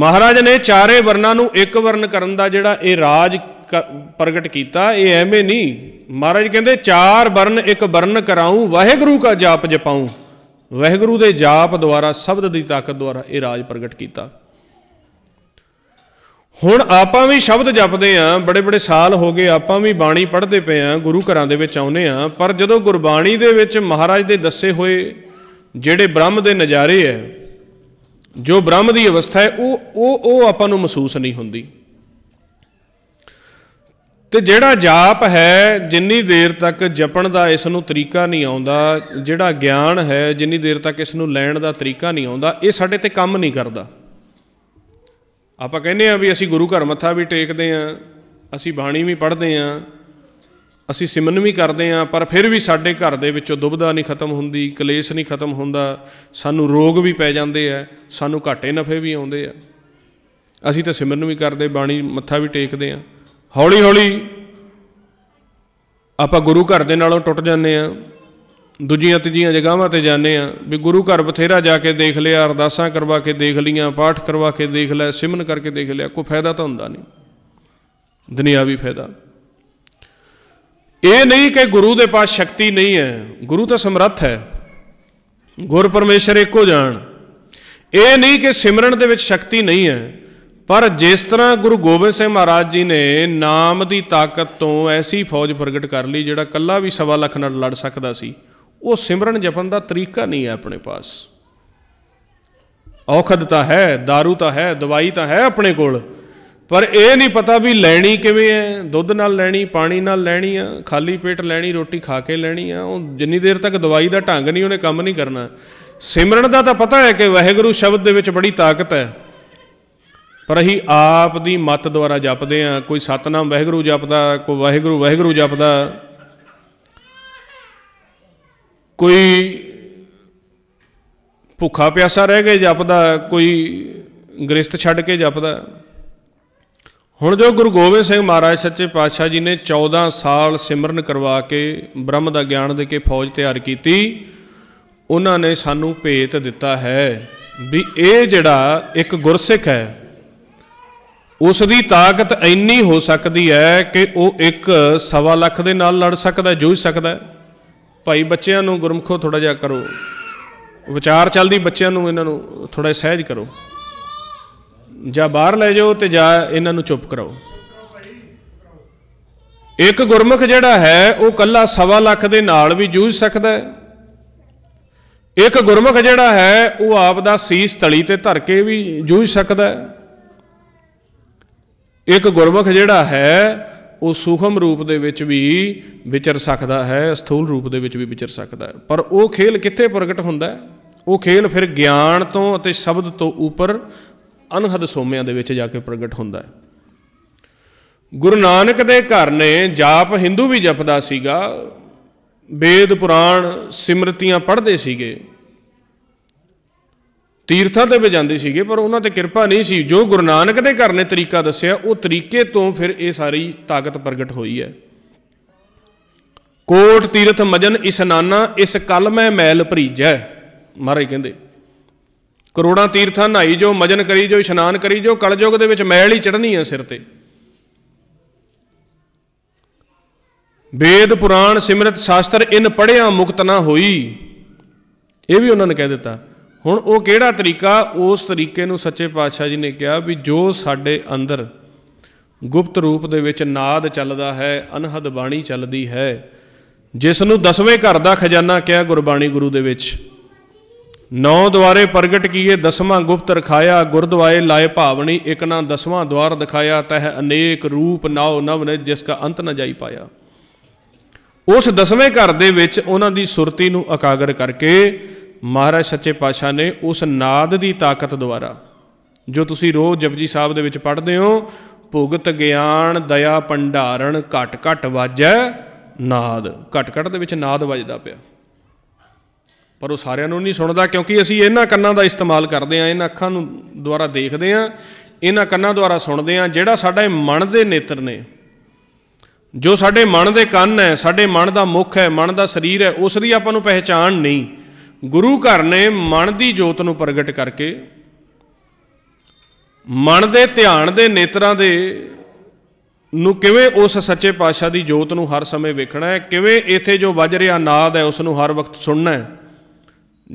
ਮਹਾਰਾਜ ਨੇ ਚਾਰੇ ਵਰਨਾਂ ਨੂੰ ਇੱਕ ਵਰਨ ਕਰਨ ਦਾ ਜਿਹੜਾ ਇਹ ਰਾਜ ਪ੍ਰਗਟ ਕੀਤਾ ਇਹ ਐਵੇਂ ਨਹੀਂ ਮਹਾਰਾਜ ਕਹਿੰਦੇ ਚਾਰ ਵਰਨ ਇੱਕ ਵਰਨ ਕਰਾਉ ਵਾਹਿਗੁਰੂ ਕਾ ਜਾਪ ਜਪਾਉ ਵਾਹਿਗੁਰੂ ਦੇ ਜਾਪ ਦੁਆਰਾ ਸ਼ਬਦ ਦੀ ਤਾਕਤ ਦੁਆਰਾ ਇਹ ਰਾਜ ਪ੍ਰਗਟ ਕੀਤਾ ਹੁਣ ਆਪਾਂ ਵੀ ਸ਼ਬਦ ਜਪਦੇ ਆਂ ਬੜੇ ਬੜੇ ਸਾਲ ਹੋ ਗਏ ਆਪਾਂ ਵੀ ਬਾਣੀ ਪੜ੍ਹਦੇ ਪਏ ਆਂ ਗੁਰੂ ਘਰਾਂ ਦੇ ਵਿੱਚ ਆਉਨੇ ਆਂ ਪਰ ਜਦੋਂ ਗੁਰਬਾਣੀ ਦੇ ਵਿੱਚ ਮਹਾਰਾਜ ਦੇ ਦੱਸੇ ਹੋਏ ਜਿਹੜੇ ਬ੍ਰਹਮ ਦੇ ਨਜ਼ਾਰੇ ਐ ਜੋ ਬ੍ਰਹਮ ਦੀ ਅਵਸਥਾ ਹੈ ਉਹ ਉਹ ਉਹ ਆਪਾਂ ਨੂੰ ਮਹਿਸੂਸ ਨਹੀਂ ਹੁੰਦੀ ਤੇ ਜਿਹੜਾ ਜਾਪ ਹੈ ਜਿੰਨੀ ਦੇਰ ਤੱਕ ਜਪਣ ਦਾ ਇਸ ਨੂੰ ਤਰੀਕਾ ਨਹੀਂ ਆਉਂਦਾ ਜਿਹੜਾ ਗਿਆਨ ਹੈ ਜਿੰਨੀ ਦੇਰ ਤੱਕ ਇਸ ਨੂੰ ਲੈਣ ਦਾ ਤਰੀਕਾ ਨਹੀਂ ਆਉਂਦਾ ਇਹ ਸਾਡੇ ਤੇ ਕੰਮ ਨਹੀਂ ਕਰਦਾ ਆਪਾਂ ਕਹਿੰਦੇ ਆ ਵੀ ਅਸੀਂ ਗੁਰੂ ਘਰ ਮੱਥਾ ਵੀ ਟੇਕਦੇ ਆ ਅਸੀਂ ਬਾਣੀ ਵੀ ਪੜ੍ਹਦੇ ਆ ਅਸੀਂ ਸਿਮਨ ਵੀ ਕਰਦੇ ਆ ਪਰ ਫਿਰ ਵੀ ਸਾਡੇ ਘਰ ਦੇ ਵਿੱਚੋਂ ਦੁਬਧਾ ਨਹੀਂ ਖਤਮ ਹੁੰਦੀ ਕਲੇਸ਼ ਨਹੀਂ ਖਤਮ ਹੁੰਦਾ ਸਾਨੂੰ ਰੋਗ ਵੀ ਪੈ ਜਾਂਦੇ ਆ ਸਾਨੂੰ ਘਾਟੇ ਨਫੇ ਵੀ ਆਉਂਦੇ ਆ ਅਸੀਂ ਤਾਂ ਸਿਮਰਨ ਵੀ ਕਰਦੇ ਬਾਣੀ ਮੱਥਾ ਵੀ ਟੇਕਦੇ ਆ ਹੌਲੀ ਹੌਲੀ ਆਪਾਂ ਗੁਰੂ ਘਰ ਦੇ ਨਾਲੋਂ ਟੁੱਟ ਜਾਂਦੇ ਆ ਦੂਜੀਆਂ ਤੀਜੀਆਂ ਜਗ੍ਹਾਵਾਂ ਤੇ ਜਾਂਦੇ ਆ ਵੀ ਗੁਰੂ ਘਰ ਬਥੇਰਾ ਜਾ ਕੇ ਦੇਖ ਲਿਆ ਅਰਦਾਸਾਂ ਕਰਵਾ ਕੇ ਦੇਖ ਲੀਆਂ ਪਾਠ ਕਰਵਾ ਕੇ ਦੇਖ ਲਿਆ ਸਿਮਨ ਕਰਕੇ ਦੇਖ ਲਿਆ ਕੋਈ ਫਾਇਦਾ ਤਾਂ ਹੁੰਦਾ ਨਹੀਂ ਦੁਨਿਆਵੀ ਫਾਇਦਾ ਇਹ ਨਹੀਂ ਕਿ ਗੁਰੂ ਦੇ ਪਾਸ ਸ਼ਕਤੀ ਨਹੀਂ ਹੈ ਗੁਰੂ ਤਾਂ ਸਮਰੱਥ ਹੈ ਗੁਰ ਪਰਮੇਸ਼ਰ ਇੱਕੋ ਜਾਣ ਇਹ ਨਹੀਂ ਕਿ ਸਿਮਰਨ ਦੇ ਵਿੱਚ ਸ਼ਕਤੀ ਨਹੀਂ ਹੈ ਪਰ ਜਿਸ ਤਰ੍ਹਾਂ ਗੁਰੂ ਗੋਬਿੰਦ ਸਿੰਘ ਮਹਾਰਾਜ ਜੀ ਨੇ ਨਾਮ ਦੀ ਤਾਕਤ ਤੋਂ ਐਸੀ ਫੌਜ ਪ੍ਰਗਟ ਕਰ ਲਈ ਜਿਹੜਾ ਕੱਲਾ ਵੀ ਸਵਾ ਲੱਖ ਨਾਲ ਲੜ ਸਕਦਾ ਸੀ ਉਹ ਸਿਮਰਨ ਜਪਨ ਦਾ ਤਰੀਕਾ ਨਹੀਂ ਹੈ ਆਪਣੇ ਪਾਸ ਔਖਦ ਤਾਂ ਹੈ दारू ਤਾਂ ਹੈ ਦਵਾਈ ਤਾਂ ਹੈ ਆਪਣੇ ਕੋਲ ਪਰ ਇਹ ਨਹੀਂ ਪਤਾ ਵੀ ਲੈਣੀ ਕਿਵੇਂ ਹੈ ਦੁੱਧ ਨਾਲ ਲੈਣੀ ਪਾਣੀ ਨਾਲ ਲੈਣੀ ਆ ਖਾਲੀ ਪੇਟ ਲੈਣੀ ਰੋਟੀ ਖਾ ਕੇ ਲੈਣੀ ਆ ਉਹ ਜਿੰਨੀ ਦੇਰ ਤੱਕ ਦਵਾਈ ਦਾ ਢੰਗ ਨਹੀਂ ਉਹਨੇ ਕੰਮ ਨਹੀਂ ਕਰਨਾ ਸਿਮਰਨ ਦਾ ਤਾਂ ਪਤਾ ਹੈ ਕਿ ਵਾਹਿਗੁਰੂ ਸ਼ਬਦ ਦੇ ਵਿੱਚ ਬੜੀ ਤਾਕਤ ਹੈ ਪਰ ਅਸੀਂ ਆਪ ਦੀ ਮਤ ਦੁਆਰਾ ਜਪਦੇ ਆ ਕੋਈ ਸਤਨਾਮ ਵਾਹਿਗੁਰੂ ਜਪਦਾ ਕੋਈ ਵਾਹਿਗੁਰੂ ਵਾਹਿਗੁਰੂ ਜਪਦਾ ਕੋਈ ਭੁੱਖਾ ਪਿਆਸਾ ਰਹਿ ਕੇ ਜਪਦਾ ਕੋਈ ਗ੍ਰਸਥ ਛੱਡ ਕੇ ਜਪਦਾ ਹੁਣ ਜੋ ਗੁਰੂ ਗੋਬਿੰਦ ਸਿੰਘ ਮਹਾਰਾਜ ਸੱਚੇ ਪਾਤਸ਼ਾਹ ਜੀ ਨੇ 14 ਸਾਲ ਸਿਮਰਨ ਕਰਵਾ ਕੇ ਬ੍ਰਹਮ ਦਾ ਗਿਆਨ ਦੇ ਕੇ ਫੌਜ ਤਿਆਰ ਕੀਤੀ ਉਹਨਾਂ ਨੇ ਸਾਨੂੰ ਭੇਤ ਦਿੱਤਾ ਹੈ ਵੀ ਇਹ ਜਿਹੜਾ ਇੱਕ ਗੁਰਸਿੱਖ ਹੈ ਉਸ ਦੀ ਤਾਕਤ ਇੰਨੀ ਹੋ ਸਕਦੀ ਹੈ ਕਿ ਉਹ ਇੱਕ ਸਵਾ ਲੱਖ ਦੇ ਨਾਲ ਲੜ ਸਕਦਾ ਜੂਝ ਸਕਦਾ ਭਾਈ ਬੱਚਿਆਂ ਨੂੰ ਗੁਰਮਖੋ ਥੋੜਾ ਜਿਹਾ ਕਰੋ ਵਿਚਾਰ ਚੱਲਦੀ ਬੱਚਿਆਂ ਨੂੰ ਇਹਨਾਂ ਨੂੰ ਥੋੜਾ ਸਹਿਜ ਕਰੋ ਜਾਂ ਬਾਹਰ ਲੈ ਜਾਓ ਤੇ ਜਾਂ ਇਹਨਾਂ ਨੂੰ ਚੁੱਪ ਕਰਾਓ ਇੱਕ ਗੁਰਮਖ ਜਿਹੜਾ ਹੈ ਉਹ ਕੱਲਾ ਸਵਾ ਲੱਖ ਦੇ ਨਾਲ ਵੀ ਜੂਝ ਸਕਦਾ ਹੈ ਇੱਕ ਗੁਰਮਖ ਜਿਹੜਾ ਹੈ ਉਹ ਆਪ ਦਾ ਸੀਸ ਤਲੀ ਤੇ ਧਰ ਕੇ ਵੀ ਜੂਝ ਸਕਦਾ ਹੈ ਇੱਕ ਗੁਰਮੁਖ ਜਿਹੜਾ ਹੈ ਉਹ ਸੂਖਮ ਰੂਪ ਦੇ ਵਿੱਚ ਵੀ ਵਿਚਰ ਸਕਦਾ ਹੈ ਸਥੂਲ ਰੂਪ ਦੇ ਵਿੱਚ ਵੀ ਵਿਚਰ ਸਕਦਾ ਹੈ ਪਰ ਉਹ ਖੇਲ ਕਿੱਥੇ ਪ੍ਰਗਟ ਹੁੰਦਾ ਹੈ ਉਹ ਖੇਲ ਫਿਰ ਗਿਆਨ ਤੋਂ ਅਤੇ ਸ਼ਬਦ ਤੋਂ ਉੱਪਰ ਅਨਹਦ ਸੋਮਿਆਂ ਦੇ ਵਿੱਚ ਜਾ ਕੇ ਪ੍ਰਗਟ ਹੁੰਦਾ ਹੈ ਗੁਰੂ ਨਾਨਕ ਦੇ ਘਰ ਨੇ ਜਾਪ ਹਿੰਦੂ ਵੀ ਜਪਦਾ ਸੀਗਾ ਵੇਦ ਪੁਰਾਣ ਸਿਮਰਤੀਆਂ ਪੜ੍ਹਦੇ ਸੀਗੇ ਤੀਰਥਾਂ ਤੇ ਵੀ ਜਾਂਦੇ ਸੀਗੇ ਪਰ ਉਹਨਾਂ ਤੇ ਕਿਰਪਾ ਨਹੀਂ ਸੀ ਜੋ ਗੁਰੂ ਨਾਨਕ ਦੇ ਘਰ ਨੇ ਤਰੀਕਾ ਦੱਸਿਆ ਉਹ ਤਰੀਕੇ ਤੋਂ ਫਿਰ ਇਹ ਸਾਰੀ ਤਾਕਤ ਪ੍ਰਗਟ ਹੋਈ ਹੈ ਕੋਟ ਤੀਰਥ ਮਜਨ ਇਸਨਾਨਾ ਇਸ ਕਲਮੈ ਮੈਲ ਭਰੀਜੈ ਮਹਾਰਾਜ ਕਹਿੰਦੇ ਕਰੋੜਾਂ ਤੀਰਥਾਂ ਨਹਾਈ ਜੋ ਮਜਨ ਕਰੀ ਜੋ ਇਸ਼ਨਾਨ ਕਰੀ ਜੋ ਕਲਯੁਗ ਦੇ ਵਿੱਚ ਮੈਲ ਹੀ ਚੜਨੀ ਆ ਸਿਰ ਤੇ ਵੇਦ ਪੁਰਾਣ ਸਿਮਰਤ ਸ਼ਾਸਤਰ ਇਨ ਪੜਿਆ ਮੁਕਤ ਨਾ ਹੋਈ ਇਹ ਵੀ ਉਹਨਾਂ ਨੇ ਕਹਿ ਦਿੱਤਾ ਹੁਣ ਉਹ ਕਿਹੜਾ ਤਰੀਕਾ ਉਸ ਤਰੀਕੇ ਨੂੰ ਸੱਚੇ ਪਾਤਸ਼ਾਹ ਜੀ ਨੇ ਕਿਹਾ ਵੀ ਜੋ ਸਾਡੇ ਅੰਦਰ ਗੁਪਤ ਰੂਪ ਦੇ ਵਿੱਚ ਨਾਦ ਚੱਲਦਾ ਹੈ ਅਨਹਦ ਬਾਣੀ ਚੱਲਦੀ ਹੈ ਜਿਸ ਨੂੰ ਦਸਵੇਂ ਘਰ ਦਾ ਖਜ਼ਾਨਾ ਕਿਹਾ ਗੁਰਬਾਣੀ ਗੁਰੂ ਦੇ ਵਿੱਚ ਨੌ ਦੁਆਰੇ ਪ੍ਰਗਟ ਕੀਏ ਦਸਵਾਂ ਗੁਪਤ ਰਖਾਇਆ ਗੁਰਦੁਆਏ ਲਾਏ ਭਾਵਣੀ ਇਕ ਨਾ ਦਸਵਾਂ ਦਵਾਰ ਦਿਖਾਇਆ ਤਹ ਅਨੇਕ ਰੂਪ ਨਾਉ ਨਵ ਨੇ ਜਿਸ ਦਾ ਅੰਤ ਨਾ ਜਾਈ ਪਾਇਆ ਉਸ ਦਸਵੇਂ ਘਰ ਦੇ ਵਿੱਚ ਉਹਨਾਂ ਦੀ ਸੁਰਤੀ ਨੂੰ ਇਕਾਗਰ ਕਰਕੇ ਮਹਾਰਾਜ ਸੱਚੇ ਪਾਤਸ਼ਾਹ ਨੇ ਉਸ ਨਾਦ ਦੀ ਤਾਕਤ ਦੁਆਰਾ ਜੋ ਤੁਸੀਂ ਰੋਜ਼ ਜਪਜੀ ਸਾਹਿਬ ਦੇ ਵਿੱਚ ਪੜ੍ਹਦੇ ਹੋ ਭੁਗਤ ਗਿਆਨ ਦਇਆ ਪੰਡਾਰਣ ਘਟ ਘਟ ਵਾਜੈ ਨਾਦ ਘਟ ਘਟ ਦੇ ਵਿੱਚ ਨਾਦ ਵੱਜਦਾ ਪਿਆ ਪਰ ਉਹ ਸਾਰਿਆਂ ਨੂੰ ਨਹੀਂ ਸੁਣਦਾ ਕਿਉਂਕਿ ਅਸੀਂ ਇਹਨਾਂ ਕੰਨਾਂ ਦਾ ਇਸਤੇਮਾਲ ਕਰਦੇ ਆਂ ਇਹਨਾਂ ਅੱਖਾਂ ਨੂੰ ਦੁਆਰਾ ਦੇਖਦੇ ਆਂ ਇਹਨਾਂ ਕੰਨਾਂ ਦੁਆਰਾ ਸੁਣਦੇ ਆਂ ਜਿਹੜਾ ਸਾਡੇ ਮਨ ਦੇ ਨੇਤਰ ਨੇ ਜੋ ਸਾਡੇ ਮਨ ਦੇ ਕੰਨ ਹੈ ਸਾਡੇ ਮਨ ਦਾ ਮੁਖ ਹੈ ਮਨ ਦਾ ਸਰੀਰ ਹੈ ਉਸ ਦੀ ਆਪਾਂ ਨੂੰ ਪਹਿਚਾਣ ਨਹੀਂ ਗੁਰੂ ਘਰ ਨੇ ਮਨ ਦੀ ਜੋਤ ਨੂੰ ਪ੍ਰਗਟ ਕਰਕੇ ਮਨ ਦੇ ਧਿਆਨ ਦੇ ਨੇਤਰਾਂ ਦੇ ਨੂੰ ਕਿਵੇਂ ਉਸ ਸੱਚੇ ਪਾਤਸ਼ਾਹ ਦੀ ਜੋਤ ਨੂੰ ਹਰ ਸਮੇਂ ਵੇਖਣਾ ਹੈ ਕਿਵੇਂ ਇੱਥੇ ਜੋ ਵੱਜ ਰਿਹਾ ਨਾਦ ਹੈ ਉਸ ਨੂੰ ਹਰ ਵਕਤ ਸੁਣਨਾ ਹੈ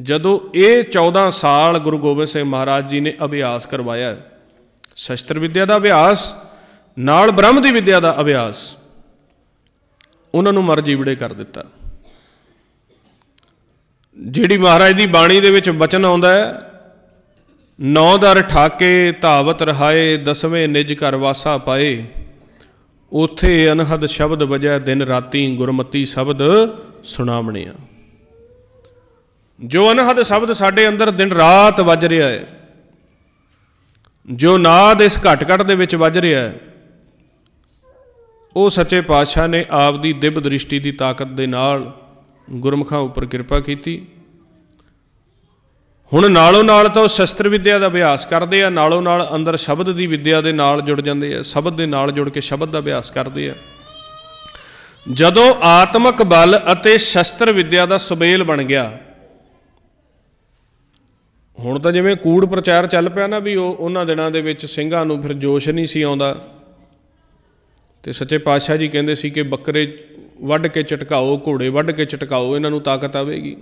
ਜਦੋਂ ਇਹ 14 ਸਾਲ ਗੁਰੂ ਗੋਬਿੰਦ ਸਿੰਘ ਮਹਾਰਾਜ ਜੀ ਨੇ ਅਭਿਆਸ ਕਰਵਾਇਆ ਸ਼ਸਤਰ ਵਿਦਿਆ ਦਾ ਅਭਿਆਸ ਨਾਲ ਬ੍ਰਹਮ ਦੀ ਵਿਦਿਆ ਦਾ ਅਭਿਆਸ ਉਹਨਾਂ ਨੂੰ ਮਰ ਜੀਵੜੇ ਕਰ ਦਿੱਤਾ ਜਿਹੜੀ ਮਹਾਰਾਜ ਦੀ ਬਾਣੀ ਦੇ ਵਿੱਚ ਬਚਨ ਆਉਂਦਾ ਹੈ ਨੌ ਦਰ ਠਾਕੇ ਧਾਵਤ ਰਹਾਏ ਦਸਵੇਂ ਨਿਜ ਘਰ ਵਾਸਾ ਪਾਏ ਉਥੇ ਅਨਹਦ ਸ਼ਬਦ ਵਜੈ ਦਿਨ ਰਾਤੀ ਗੁਰਮਤੀ ਸ਼ਬਦ ਸੁਣਾਵਣਿਆ ਜੋ ਅਨਹਦ ਸ਼ਬਦ ਸਾਡੇ ਅੰਦਰ ਦਿਨ ਰਾਤ ਵੱਜ ਰਿਹਾ ਹੈ ਜੋ ਨਾਦ ਇਸ ਘਟ-ਘਟ ਦੇ ਵਿੱਚ ਵੱਜ ਰਿਹਾ ਹੈ ਉਹ ਸੱਚੇ ਪਾਤਸ਼ਾਹ ਨੇ ਆਪ ਦੀ ਦਿਵ ਦ੍ਰਿਸ਼ਟੀ ਦੀ ਤਾਕਤ ਦੇ ਨਾਲ ਗੁਰਮਖਾਂ ਉੱਪਰ ਕਿਰਪਾ ਕੀਤੀ ਹੁਣ ਨਾਲੋਂ ਨਾਲ ਤਾਂ ਉਹ ਸ਼ਸਤਰ ਵਿਦਿਆ ਦਾ ਅਭਿਆਸ ਕਰਦੇ ਆ ਨਾਲੋਂ ਨਾਲ ਅੰਦਰ ਸ਼ਬਦ ਦੀ ਵਿਦਿਆ ਦੇ ਨਾਲ ਜੁੜ ਜਾਂਦੇ ਆ ਸ਼ਬਦ ਦੇ ਨਾਲ ਜੁੜ ਕੇ ਸ਼ਬਦ ਦਾ ਅਭਿਆਸ ਕਰਦੇ ਆ ਜਦੋਂ ਆਤਮਕ ਬਲ ਅਤੇ ਸ਼ਸਤਰ ਵਿਦਿਆ ਦਾ ਸੁਬੇਲ ਬਣ ਗਿਆ ਹੁਣ ਤਾਂ ਜਿਵੇਂ ਕੂੜ ਪ੍ਰਚਾਰ ਚੱਲ ਪਿਆ ਨਾ ਵੀ ਉਹ ਉਹਨਾਂ ਦਿਨਾਂ ਦੇ ਵਿੱਚ ਸਿੰਘਾਂ ਨੂੰ ਫਿਰ ਜੋਸ਼ ਨਹੀਂ ਸੀ ਆਉਂਦਾ ਤੇ ਸੱਚੇ ਪਾਤਸ਼ਾਹ ਜੀ ਕਹਿੰਦੇ ਸੀ ਕਿ ਬੱਕਰੇ ਵੱਢ ਕੇ ਚਟਕਾਓ ਘੋੜੇ ਵੱਢ ਕੇ ਚਟਕਾਓ ਇਹਨਾਂ ਨੂੰ ਤਾਕਤ ਆਵੇਗੀ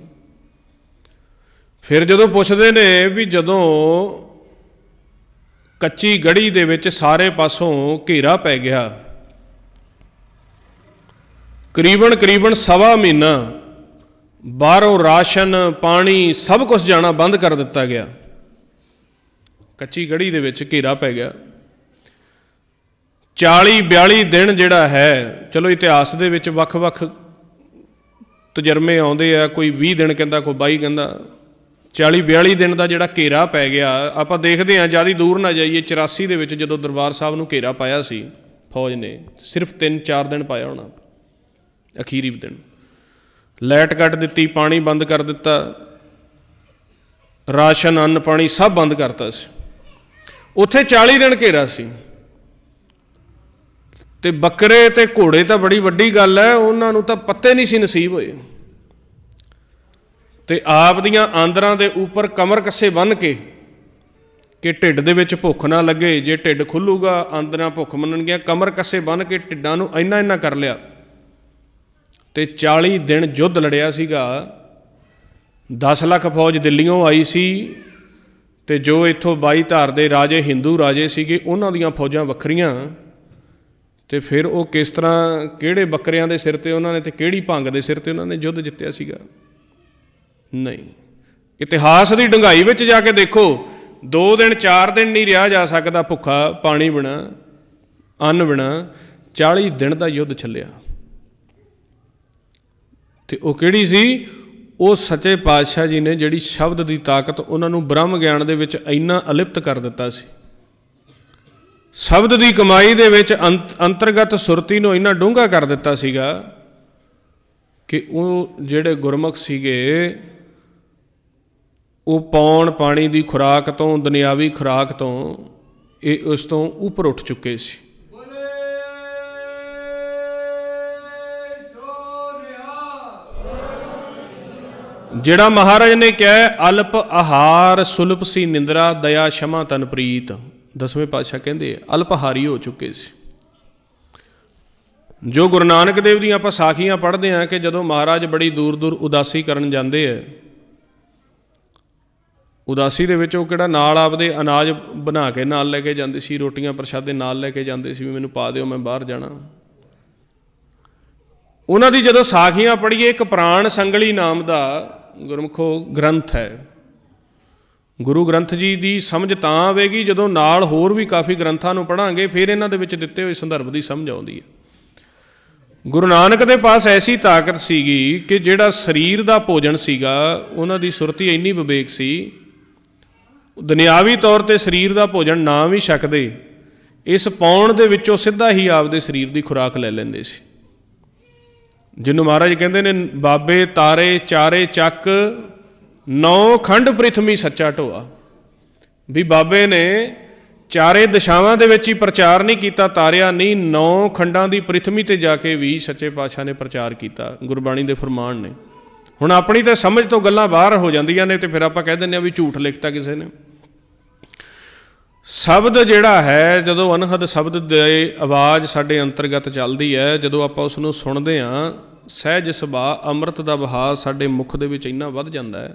ਫਿਰ ਜਦੋਂ ਪੁੱਛਦੇ ਨੇ ਵੀ ਜਦੋਂ ਕੱਚੀ ਗੜੀ ਦੇ ਵਿੱਚ ਸਾਰੇ ਪਾਸੋਂ ਘੇਰਾ ਪੈ ਗਿਆ ਕਰੀਬਨ ਕਰੀਬਨ ਸਵਾ ਮਹੀਨਾ ਬਾਹਰੋਂ ਰਾਸ਼ਨ ਪਾਣੀ ਸਭ ਕੁਝ ਜਾਣਾ ਬੰਦ ਕਰ ਦਿੱਤਾ ਗਿਆ ਕੱਚੀ ਗੜੀ ਦੇ ਵਿੱਚ ਘੇਰਾ ਪੈ ਗਿਆ 40 42 ਦਿਨ ਜਿਹੜਾ ਹੈ ਚਲੋ ਇਤਿਹਾਸ ਦੇ ਵਿੱਚ ਵੱਖ-ਵੱਖ ਤਜਰਮੇ ਆਉਂਦੇ ਆ ਕੋਈ 20 ਦਿਨ ਕਹਿੰਦਾ ਕੋਈ 22 ਕਹਿੰਦਾ 40 42 ਦਿਨ ਦਾ ਜਿਹੜਾ ਘੇਰਾ ਪੈ ਗਿਆ ਆਪਾਂ ਦੇਖਦੇ ਆ ਜਿਆਦੀ ਦੂਰ ਨਾ ਜਾਈਏ 84 ਦੇ ਵਿੱਚ ਜਦੋਂ ਦਰਬਾਰ ਸਾਹਿਬ ਨੂੰ ਘੇਰਾ ਪਾਇਆ ਸੀ ਫੌਜ ਨੇ ਸਿਰਫ 3-4 ਦਿਨ ਪਾਇਆ ਹੋਣਾ ਅਖੀਰੀ ਦਿਨ ਲਾਈਟ ਕੱਟ ਦਿੱਤੀ ਪਾਣੀ ਬੰਦ ਕਰ ਦਿੱਤਾ ਰਾਸ਼ਨ ਅੰਨ ਪਾਣੀ ਸਭ ਬੰਦ ਕਰਤਾ ਸੀ ਉੱਥੇ 40 ਦਿਨ ਘੇਰਾ ਸੀ ਤੇ ਬੱਕਰੇ ਤੇ ਘੋੜੇ ਤਾਂ ਬੜੀ ਵੱਡੀ ਗੱਲ ਹੈ ਉਹਨਾਂ ਨੂੰ ਤਾਂ ਪੱਤੇ ਨਹੀਂ ਸੀ ਨਸੀਬ ਹੋਏ ਤੇ ਆਪ ਦੀਆਂ ਆਂਦਰਾਂ ਦੇ ਉੱਪਰ ਕਮਰ ਕੱਸੇ ਬੰਨ ਕੇ ਕਿ ਢਿੱਡ ਦੇ ਵਿੱਚ ਭੁੱਖ ਨਾ ਲੱਗੇ ਜੇ ਢਿੱਡ ਖੁੱਲੂਗਾ ਆਂਦਰਾਂ ਭੁੱਖ ਮੰਨਣਗੀਆਂ ਕਮਰ ਕੱਸੇ ਬੰਨ ਕੇ ਢਿੱਡਾਂ ਨੂੰ ਇੰਨਾ ਇੰਨਾ ਕਰ ਲਿਆ ਤੇ 40 ਦਿਨ ਜੁੱਧ ਲੜਿਆ ਸੀਗਾ 10 ਲੱਖ ਫੌਜ ਦਿੱਲੀੋਂ ਆਈ ਸੀ ਤੇ ਜੋ ਇੱਥੋਂ 22 ਧਾਰ ਦੇ ਰਾਜੇ ਹਿੰਦੂ ਰਾਜੇ ਸੀਗੇ ਉਹਨਾਂ ਦੀਆਂ ਫੌਜਾਂ ਵੱਖਰੀਆਂ ਤੇ ਫਿਰ ਉਹ ਕਿਸ ਤਰ੍ਹਾਂ ਕਿਹੜੇ ਬੱਕਰਿਆਂ ਦੇ ਸਿਰ ਤੇ ਉਹਨਾਂ ਨੇ ਤੇ ਕਿਹੜੀ ਭੰਗ ਦੇ ਸਿਰ ਤੇ ਉਹਨਾਂ ਨੇ ਯੁੱਧ ਜਿੱਤਿਆ ਸੀਗਾ ਨਹੀਂ ਇਤਿਹਾਸ ਦੀ ਡੰਗਾਈ ਵਿੱਚ ਜਾ ਕੇ ਦੇਖੋ 2 ਦਿਨ 4 ਦਿਨ ਨਹੀਂ ਰਿਹਾ ਜਾ ਸਕਦਾ ਭੁੱਖਾ ਪਾਣੀ ਬਿਨਾ ਅੰਨ ਬਿਨਾ 40 ਦਿਨ ਦਾ ਯੁੱਧ ਚੱਲਿਆ ਤੇ ਉਹ ਕਿਹੜੀ ਸੀ ਉਹ ਸੱਚੇ ਪਾਤਸ਼ਾਹ ਜੀ ਨੇ ਜਿਹੜੀ ਸ਼ਬਦ ਦੀ ਤਾਕਤ ਉਹਨਾਂ ਨੂੰ ਬ੍ਰਹਮ ਗਿਆਨ ਦੇ ਵਿੱਚ ਇੰਨਾ ਅਲਿਪਤ ਕਰ ਦਿੱਤਾ ਸੀ ਸ਼ਬਦ ਦੀ ਕਮਾਈ ਦੇ ਵਿੱਚ ਅੰਤਰਗਤ ਸੁਰਤੀ ਨੂੰ ਇੰਨਾ ਡੂੰਘਾ ਕਰ ਦਿੱਤਾ ਸੀਗਾ ਕਿ ਉਹ ਜਿਹੜੇ ਗੁਰਮਖ ਸੀਗੇ ਉਹ ਪੌਣ ਪਾਣੀ ਦੀ ਖੁਰਾਕ ਤੋਂ ਦੁਨਿਆਵੀ ਖੁਰਾਕ ਤੋਂ ਇਹ ਉਸ ਤੋਂ ਉੱਪਰ ਉੱਠ ਚੁੱਕੇ ਸੀ ਜਿਹੜਾ ਮਹਾਰਾਜ ਨੇ ਕਿਹਾ ਅਲਪ ਆਹਾਰ ਸੁਲਪ ਸੀ ਨਿੰਦਰਾ ਦਇਆ ਸ਼ਮਾ ਤਨ ਪ੍ਰੀਤ ਦਸਵੇਂ ਪਾਤਸ਼ਾਹ ਕਹਿੰਦੇ ਅਲਪਹਾਰੀ ਹੋ ਚੁੱਕੇ ਸੀ ਜੋ ਗੁਰੂ ਨਾਨਕ ਦੇਵ ਦੀਆਂ ਆਪਾਂ ਸਾਖੀਆਂ ਪੜ੍ਹਦੇ ਆ ਕਿ ਜਦੋਂ ਮਹਾਰਾਜ ਬੜੀ ਦੂਰ ਦੂਰ ਉਦਾਸੀ ਕਰਨ ਜਾਂਦੇ ਆ ਉਦਾਸੀ ਦੇ ਵਿੱਚ ਉਹ ਕਿਹੜਾ ਨਾਲ ਆਪਦੇ ਅਨਾਜ ਬਣਾ ਕੇ ਨਾਲ ਲੈ ਕੇ ਜਾਂਦੇ ਸੀ ਰੋਟੀਆਂ ਪ੍ਰਸ਼ਾਦੇ ਨਾਲ ਲੈ ਕੇ ਜਾਂਦੇ ਸੀ ਵੀ ਮੈਨੂੰ ਪਾ ਦਿਓ ਮੈਂ ਬਾਹਰ ਜਾਣਾ ਉਹਨਾਂ ਦੀ ਜਦੋਂ ਸਾਖੀਆਂ ਪੜ੍ਹੀਏ ਇੱਕ ਪ੍ਰਾਣ ਸੰਗਲੀ ਨਾਮ ਦਾ ਗੁਰਮਖੋ ਗ੍ਰੰਥ ਹੈ ਗੁਰੂ ਗ੍ਰੰਥ ਜੀ ਦੀ ਸਮਝ ਤਾਂ ਆਵੇਗੀ ਜਦੋਂ ਨਾਲ ਹੋਰ ਵੀ ਕਾਫੀ ਗ੍ਰੰਥਾਂ ਨੂੰ ਪੜਾਂਗੇ ਫਿਰ ਇਹਨਾਂ ਦੇ ਵਿੱਚ ਦਿੱਤੇ ਹੋਏ ਸੰਦਰਭ ਦੀ ਸਮਝ ਆਉਂਦੀ ਹੈ ਗੁਰੂ ਨਾਨਕ ਦੇ ਪਾਸ ਐਸੀ ਤਾਕਤ ਸੀਗੀ ਕਿ ਜਿਹੜਾ ਸਰੀਰ ਦਾ ਭੋਜਨ ਸੀਗਾ ਉਹਨਾਂ ਦੀ ਸੁਰਤੀ ਇੰਨੀ ਵਿਵੇਕ ਸੀ ਦੁਨਿਆਵੀ ਤੌਰ ਤੇ ਸਰੀਰ ਦਾ ਭੋਜਨ ਨਾ ਵੀ ਛਕਦੇ ਇਸ ਪੌਣ ਦੇ ਵਿੱਚੋਂ ਸਿੱਧਾ ਹੀ ਆਪਦੇ ਸਰੀਰ ਦੀ ਖੁਰਾਕ ਲੈ ਲੈਂਦੇ ਸੀ ਜਿਹਨੂੰ ਮਹਾਰਾਜ ਕਹਿੰਦੇ ਨੇ ਬਾਬੇ ਤਾਰੇ ਚਾਰੇ ਚੱਕ ਨੌ ਖੰਡ ਪ੍ਰਿਥਮੀ ਸੱਚਾ ਢੋਆ ਵੀ ਬਾਬੇ ਨੇ ਚਾਰੇ ਦਿਸ਼ਾਵਾਂ ਦੇ ਵਿੱਚ ਹੀ ਪ੍ਰਚਾਰ ਨਹੀਂ ਕੀਤਾ ਤਾਰਿਆ ਨਹੀਂ ਨੌ ਖੰਡਾਂ ਦੀ ਪ੍ਰਿਥਮੀ ਤੇ ਜਾ ਕੇ ਵੀ ਸੱਚੇ ਪਾਤਸ਼ਾਹ ਨੇ ਪ੍ਰਚਾਰ ਕੀਤਾ ਗੁਰਬਾਣੀ ਦੇ ਫਰਮਾਨ ਨੇ ਹੁਣ ਆਪਣੀ ਤਾਂ ਸਮਝ ਤੋਂ ਗੱਲਾਂ ਬਾਹਰ ਹੋ ਜਾਂਦੀਆਂ ਨੇ ਤੇ ਫਿਰ ਆਪਾਂ ਕਹਿ ਦਿੰਦੇ ਆ ਵੀ ਝੂਠ ਲਿਖਤਾ ਕਿਸੇ ਨੇ ਸ਼ਬਦ ਜਿਹੜਾ ਹੈ ਜਦੋਂ ਅਨਹਦ ਸ਼ਬਦ ਦੇ ਆਵਾਜ਼ ਸਾਡੇ ਅੰਤਰਗਤ ਚੱਲਦੀ ਹੈ ਜਦੋਂ ਆਪਾਂ ਉਸ ਨੂੰ ਸੁਣਦੇ ਹਾਂ ਸਹਿਜ ਸੁਭਾ ਅੰਮ੍ਰਿਤ ਦਾ ਬਹਾਅ ਸਾਡੇ ਮੁਖ ਦੇ ਵਿੱਚ ਇੰਨਾ ਵੱਧ ਜਾਂਦਾ ਹੈ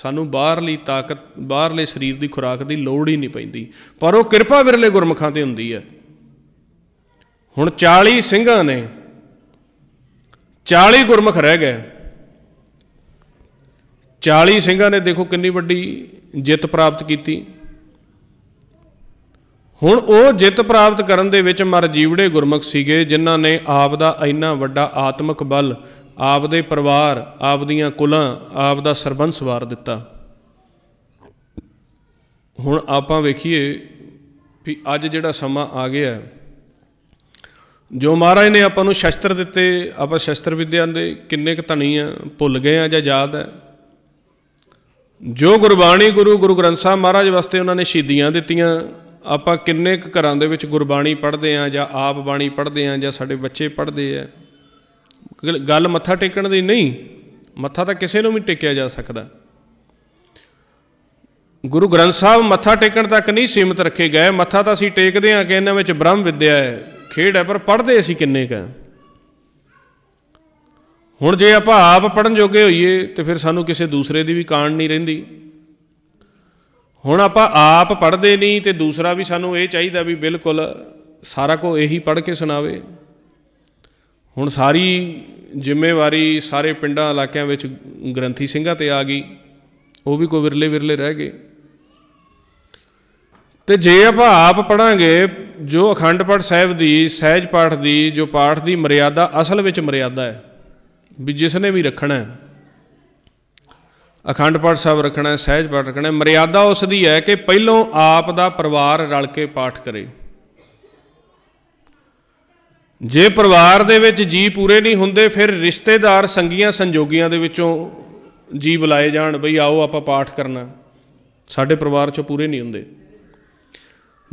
ਸਾਨੂੰ ਬਾਹਰਲੀ ਤਾਕਤ ਬਾਹਰਲੇ ਸਰੀਰ ਦੀ ਖੁਰਾਕ ਦੀ ਲੋੜ ਹੀ ਨਹੀਂ ਪੈਂਦੀ ਪਰ ਉਹ ਕਿਰਪਾ ਵਿਰਲੇ ਗੁਰਮਖਾਂ ਤੇ ਹੁੰਦੀ ਹੈ ਹੁਣ 40 ਸਿੰਘਾਂ ਨੇ 40 ਗੁਰਮਖ ਰਹਿ ਗਏ 40 ਸਿੰਘਾਂ ਨੇ ਦੇਖੋ ਕਿੰਨੀ ਵੱਡੀ ਜਿੱਤ ਪ੍ਰਾਪਤ ਕੀਤੀ ਹੁਣ ਉਹ ਜਿੱਤ ਪ੍ਰਾਪਤ ਕਰਨ ਦੇ ਵਿੱਚ ਮਰ ਜੀਵੜੇ ਗੁਰਮਖ ਸੀਗੇ ਜਿਨ੍ਹਾਂ ਨੇ ਆਪ ਦਾ ਇੰਨਾ ਵੱਡਾ ਆਤਮਿਕ ਬਲ ਆਪਦੇ ਪਰਿਵਾਰ ਆਪਦੀਆਂ ਕੁਲਾਂ ਆਪ ਦਾ ਸਰਬੰਸ ਵਾਰ ਦਿੱਤਾ ਹੁਣ ਆਪਾਂ ਵੇਖੀਏ ਵੀ ਅੱਜ ਜਿਹੜਾ ਸਮਾਂ ਆ ਗਿਆ ਜੋ ਮਹਾਰਾਜ ਨੇ ਆਪਾਂ ਨੂੰ ਸ਼ਸਤਰ ਦਿੱਤੇ ਆਪਾਂ ਸ਼ਸਤਰ ਵਿਦਿਆ ਦੇ ਕਿੰਨੇ ਕੁ ਧਣੀ ਆ ਭੁੱਲ ਗਏ ਆ ਜਾਂ ਯਾਦ ਹੈ ਜੋ ਗੁਰਬਾਣੀ ਗੁਰੂ ਗੁਰੂ ਗ੍ਰੰਥ ਸਾਹਿਬ ਮਹਾਰਾਜ ਵਾਸਤੇ ਉਹਨਾਂ ਨੇ ਸ਼ਹੀਦੀਆਂ ਦਿੱਤੀਆਂ ਆਪਾਂ ਕਿੰਨੇ ਕੁ ਘਰਾਂ ਦੇ ਵਿੱਚ ਗੁਰਬਾਣੀ ਪੜ੍ਹਦੇ ਆ ਜਾਂ ਆਪ ਬਾਣੀ ਪੜ੍ਹਦੇ ਆ ਜਾਂ ਸਾਡੇ ਬੱਚੇ ਪੜ੍ਹਦੇ ਆ ਗੱਲ ਮੱਥਾ ਟੇਕਣ ਦੀ ਨਹੀਂ ਮੱਥਾ ਤਾਂ ਕਿਸੇ ਨੂੰ ਵੀ ਟੇਕਿਆ ਜਾ ਸਕਦਾ ਗੁਰੂ ਗ੍ਰੰਥ ਸਾਹਿਬ ਮੱਥਾ ਟੇਕਣ ਤੱਕ ਨਹੀਂ ਸੀਮਤ ਰੱਖੇ ਗਏ ਮੱਥਾ ਤਾਂ ਅਸੀਂ ਟੇਕਦੇ ਹਾਂ ਕਿ ਇਹਨਾਂ ਵਿੱਚ ਬ੍ਰਹਮ ਵਿਦਿਆ ਹੈ ਖੇਡ ਹੈ ਪਰ ਪੜ੍ਹਦੇ ਅਸੀਂ ਕਿੰਨੇ ਕ ਹੁਣ ਜੇ ਆਪਾਂ ਆਪ ਪੜਨ ਜੋਗੇ ਹੋਈਏ ਤੇ ਫਿਰ ਸਾਨੂੰ ਕਿਸੇ ਦੂਸਰੇ ਦੀ ਵੀ ਕਾਣ ਨਹੀਂ ਰਹਿੰਦੀ ਹੁਣ ਆਪਾਂ ਆਪ ਪੜਦੇ ਨਹੀਂ ਤੇ ਦੂਸਰਾ ਵੀ ਸਾਨੂੰ ਇਹ ਚਾਹੀਦਾ ਵੀ ਬਿਲਕੁਲ ਸਾਰਾ ਕੋ ਇਹੀ ਪੜ ਕੇ ਸੁਣਾਵੇ ਹੁਣ ਸਾਰੀ ਜ਼ਿੰਮੇਵਾਰੀ ਸਾਰੇ ਪਿੰਡਾਂ ਇਲਾਕਿਆਂ ਵਿੱਚ ਗ੍ਰੰਥੀ ਸਿੰਘਾਂ ਤੇ ਆ ਗਈ ਉਹ ਵੀ ਕੋਈ ਵਿਰਲੇ ਵਿਰਲੇ ਰਹਿ ਗਏ ਤੇ ਜੇ ਆਪਾਂ ਆਪ ਪੜਾਂਗੇ ਜੋ ਅਖੰਡ ਪਾਠ ਸਾਹਿਬ ਦੀ ਸਹਿਜ ਪਾਠ ਦੀ ਜੋ ਪਾਠ ਦੀ ਮਰਿਆਦਾ ਅਸਲ ਵਿੱਚ ਮਰਿਆਦਾ ਹੈ ਵੀ ਜਿਸ ਨੇ ਵੀ ਰੱਖਣਾ ਹੈ ਅਖੰਡ ਪਾਠ ਸਾਹਿਬ ਰੱਖਣਾ ਹੈ ਸਹਿਜ ਪਾਠ ਰੱਖਣਾ ਹੈ ਮਰਿਆਦਾ ਉਸ ਦੀ ਹੈ ਕਿ ਪਹਿਲੋਂ ਆਪ ਦਾ ਪਰਿਵਾਰ ਰਲ ਕੇ ਪਾਠ ਕਰੇ ਜੇ ਪਰਿਵਾਰ ਦੇ ਵਿੱਚ ਜੀ ਪੂਰੇ ਨਹੀਂ ਹੁੰਦੇ ਫਿਰ ਰਿਸ਼ਤੇਦਾਰ ਸੰਗੀਆਂ ਸੰਜੋਗੀਆਂ ਦੇ ਵਿੱਚੋਂ ਜੀ ਬੁਲਾਏ ਜਾਣ ਬਈ ਆਓ ਆਪਾਂ ਪਾਠ ਕਰਨਾ ਸਾਡੇ ਪਰਿਵਾਰ ਚੋਂ ਪੂਰੇ ਨਹੀਂ ਹੁੰਦੇ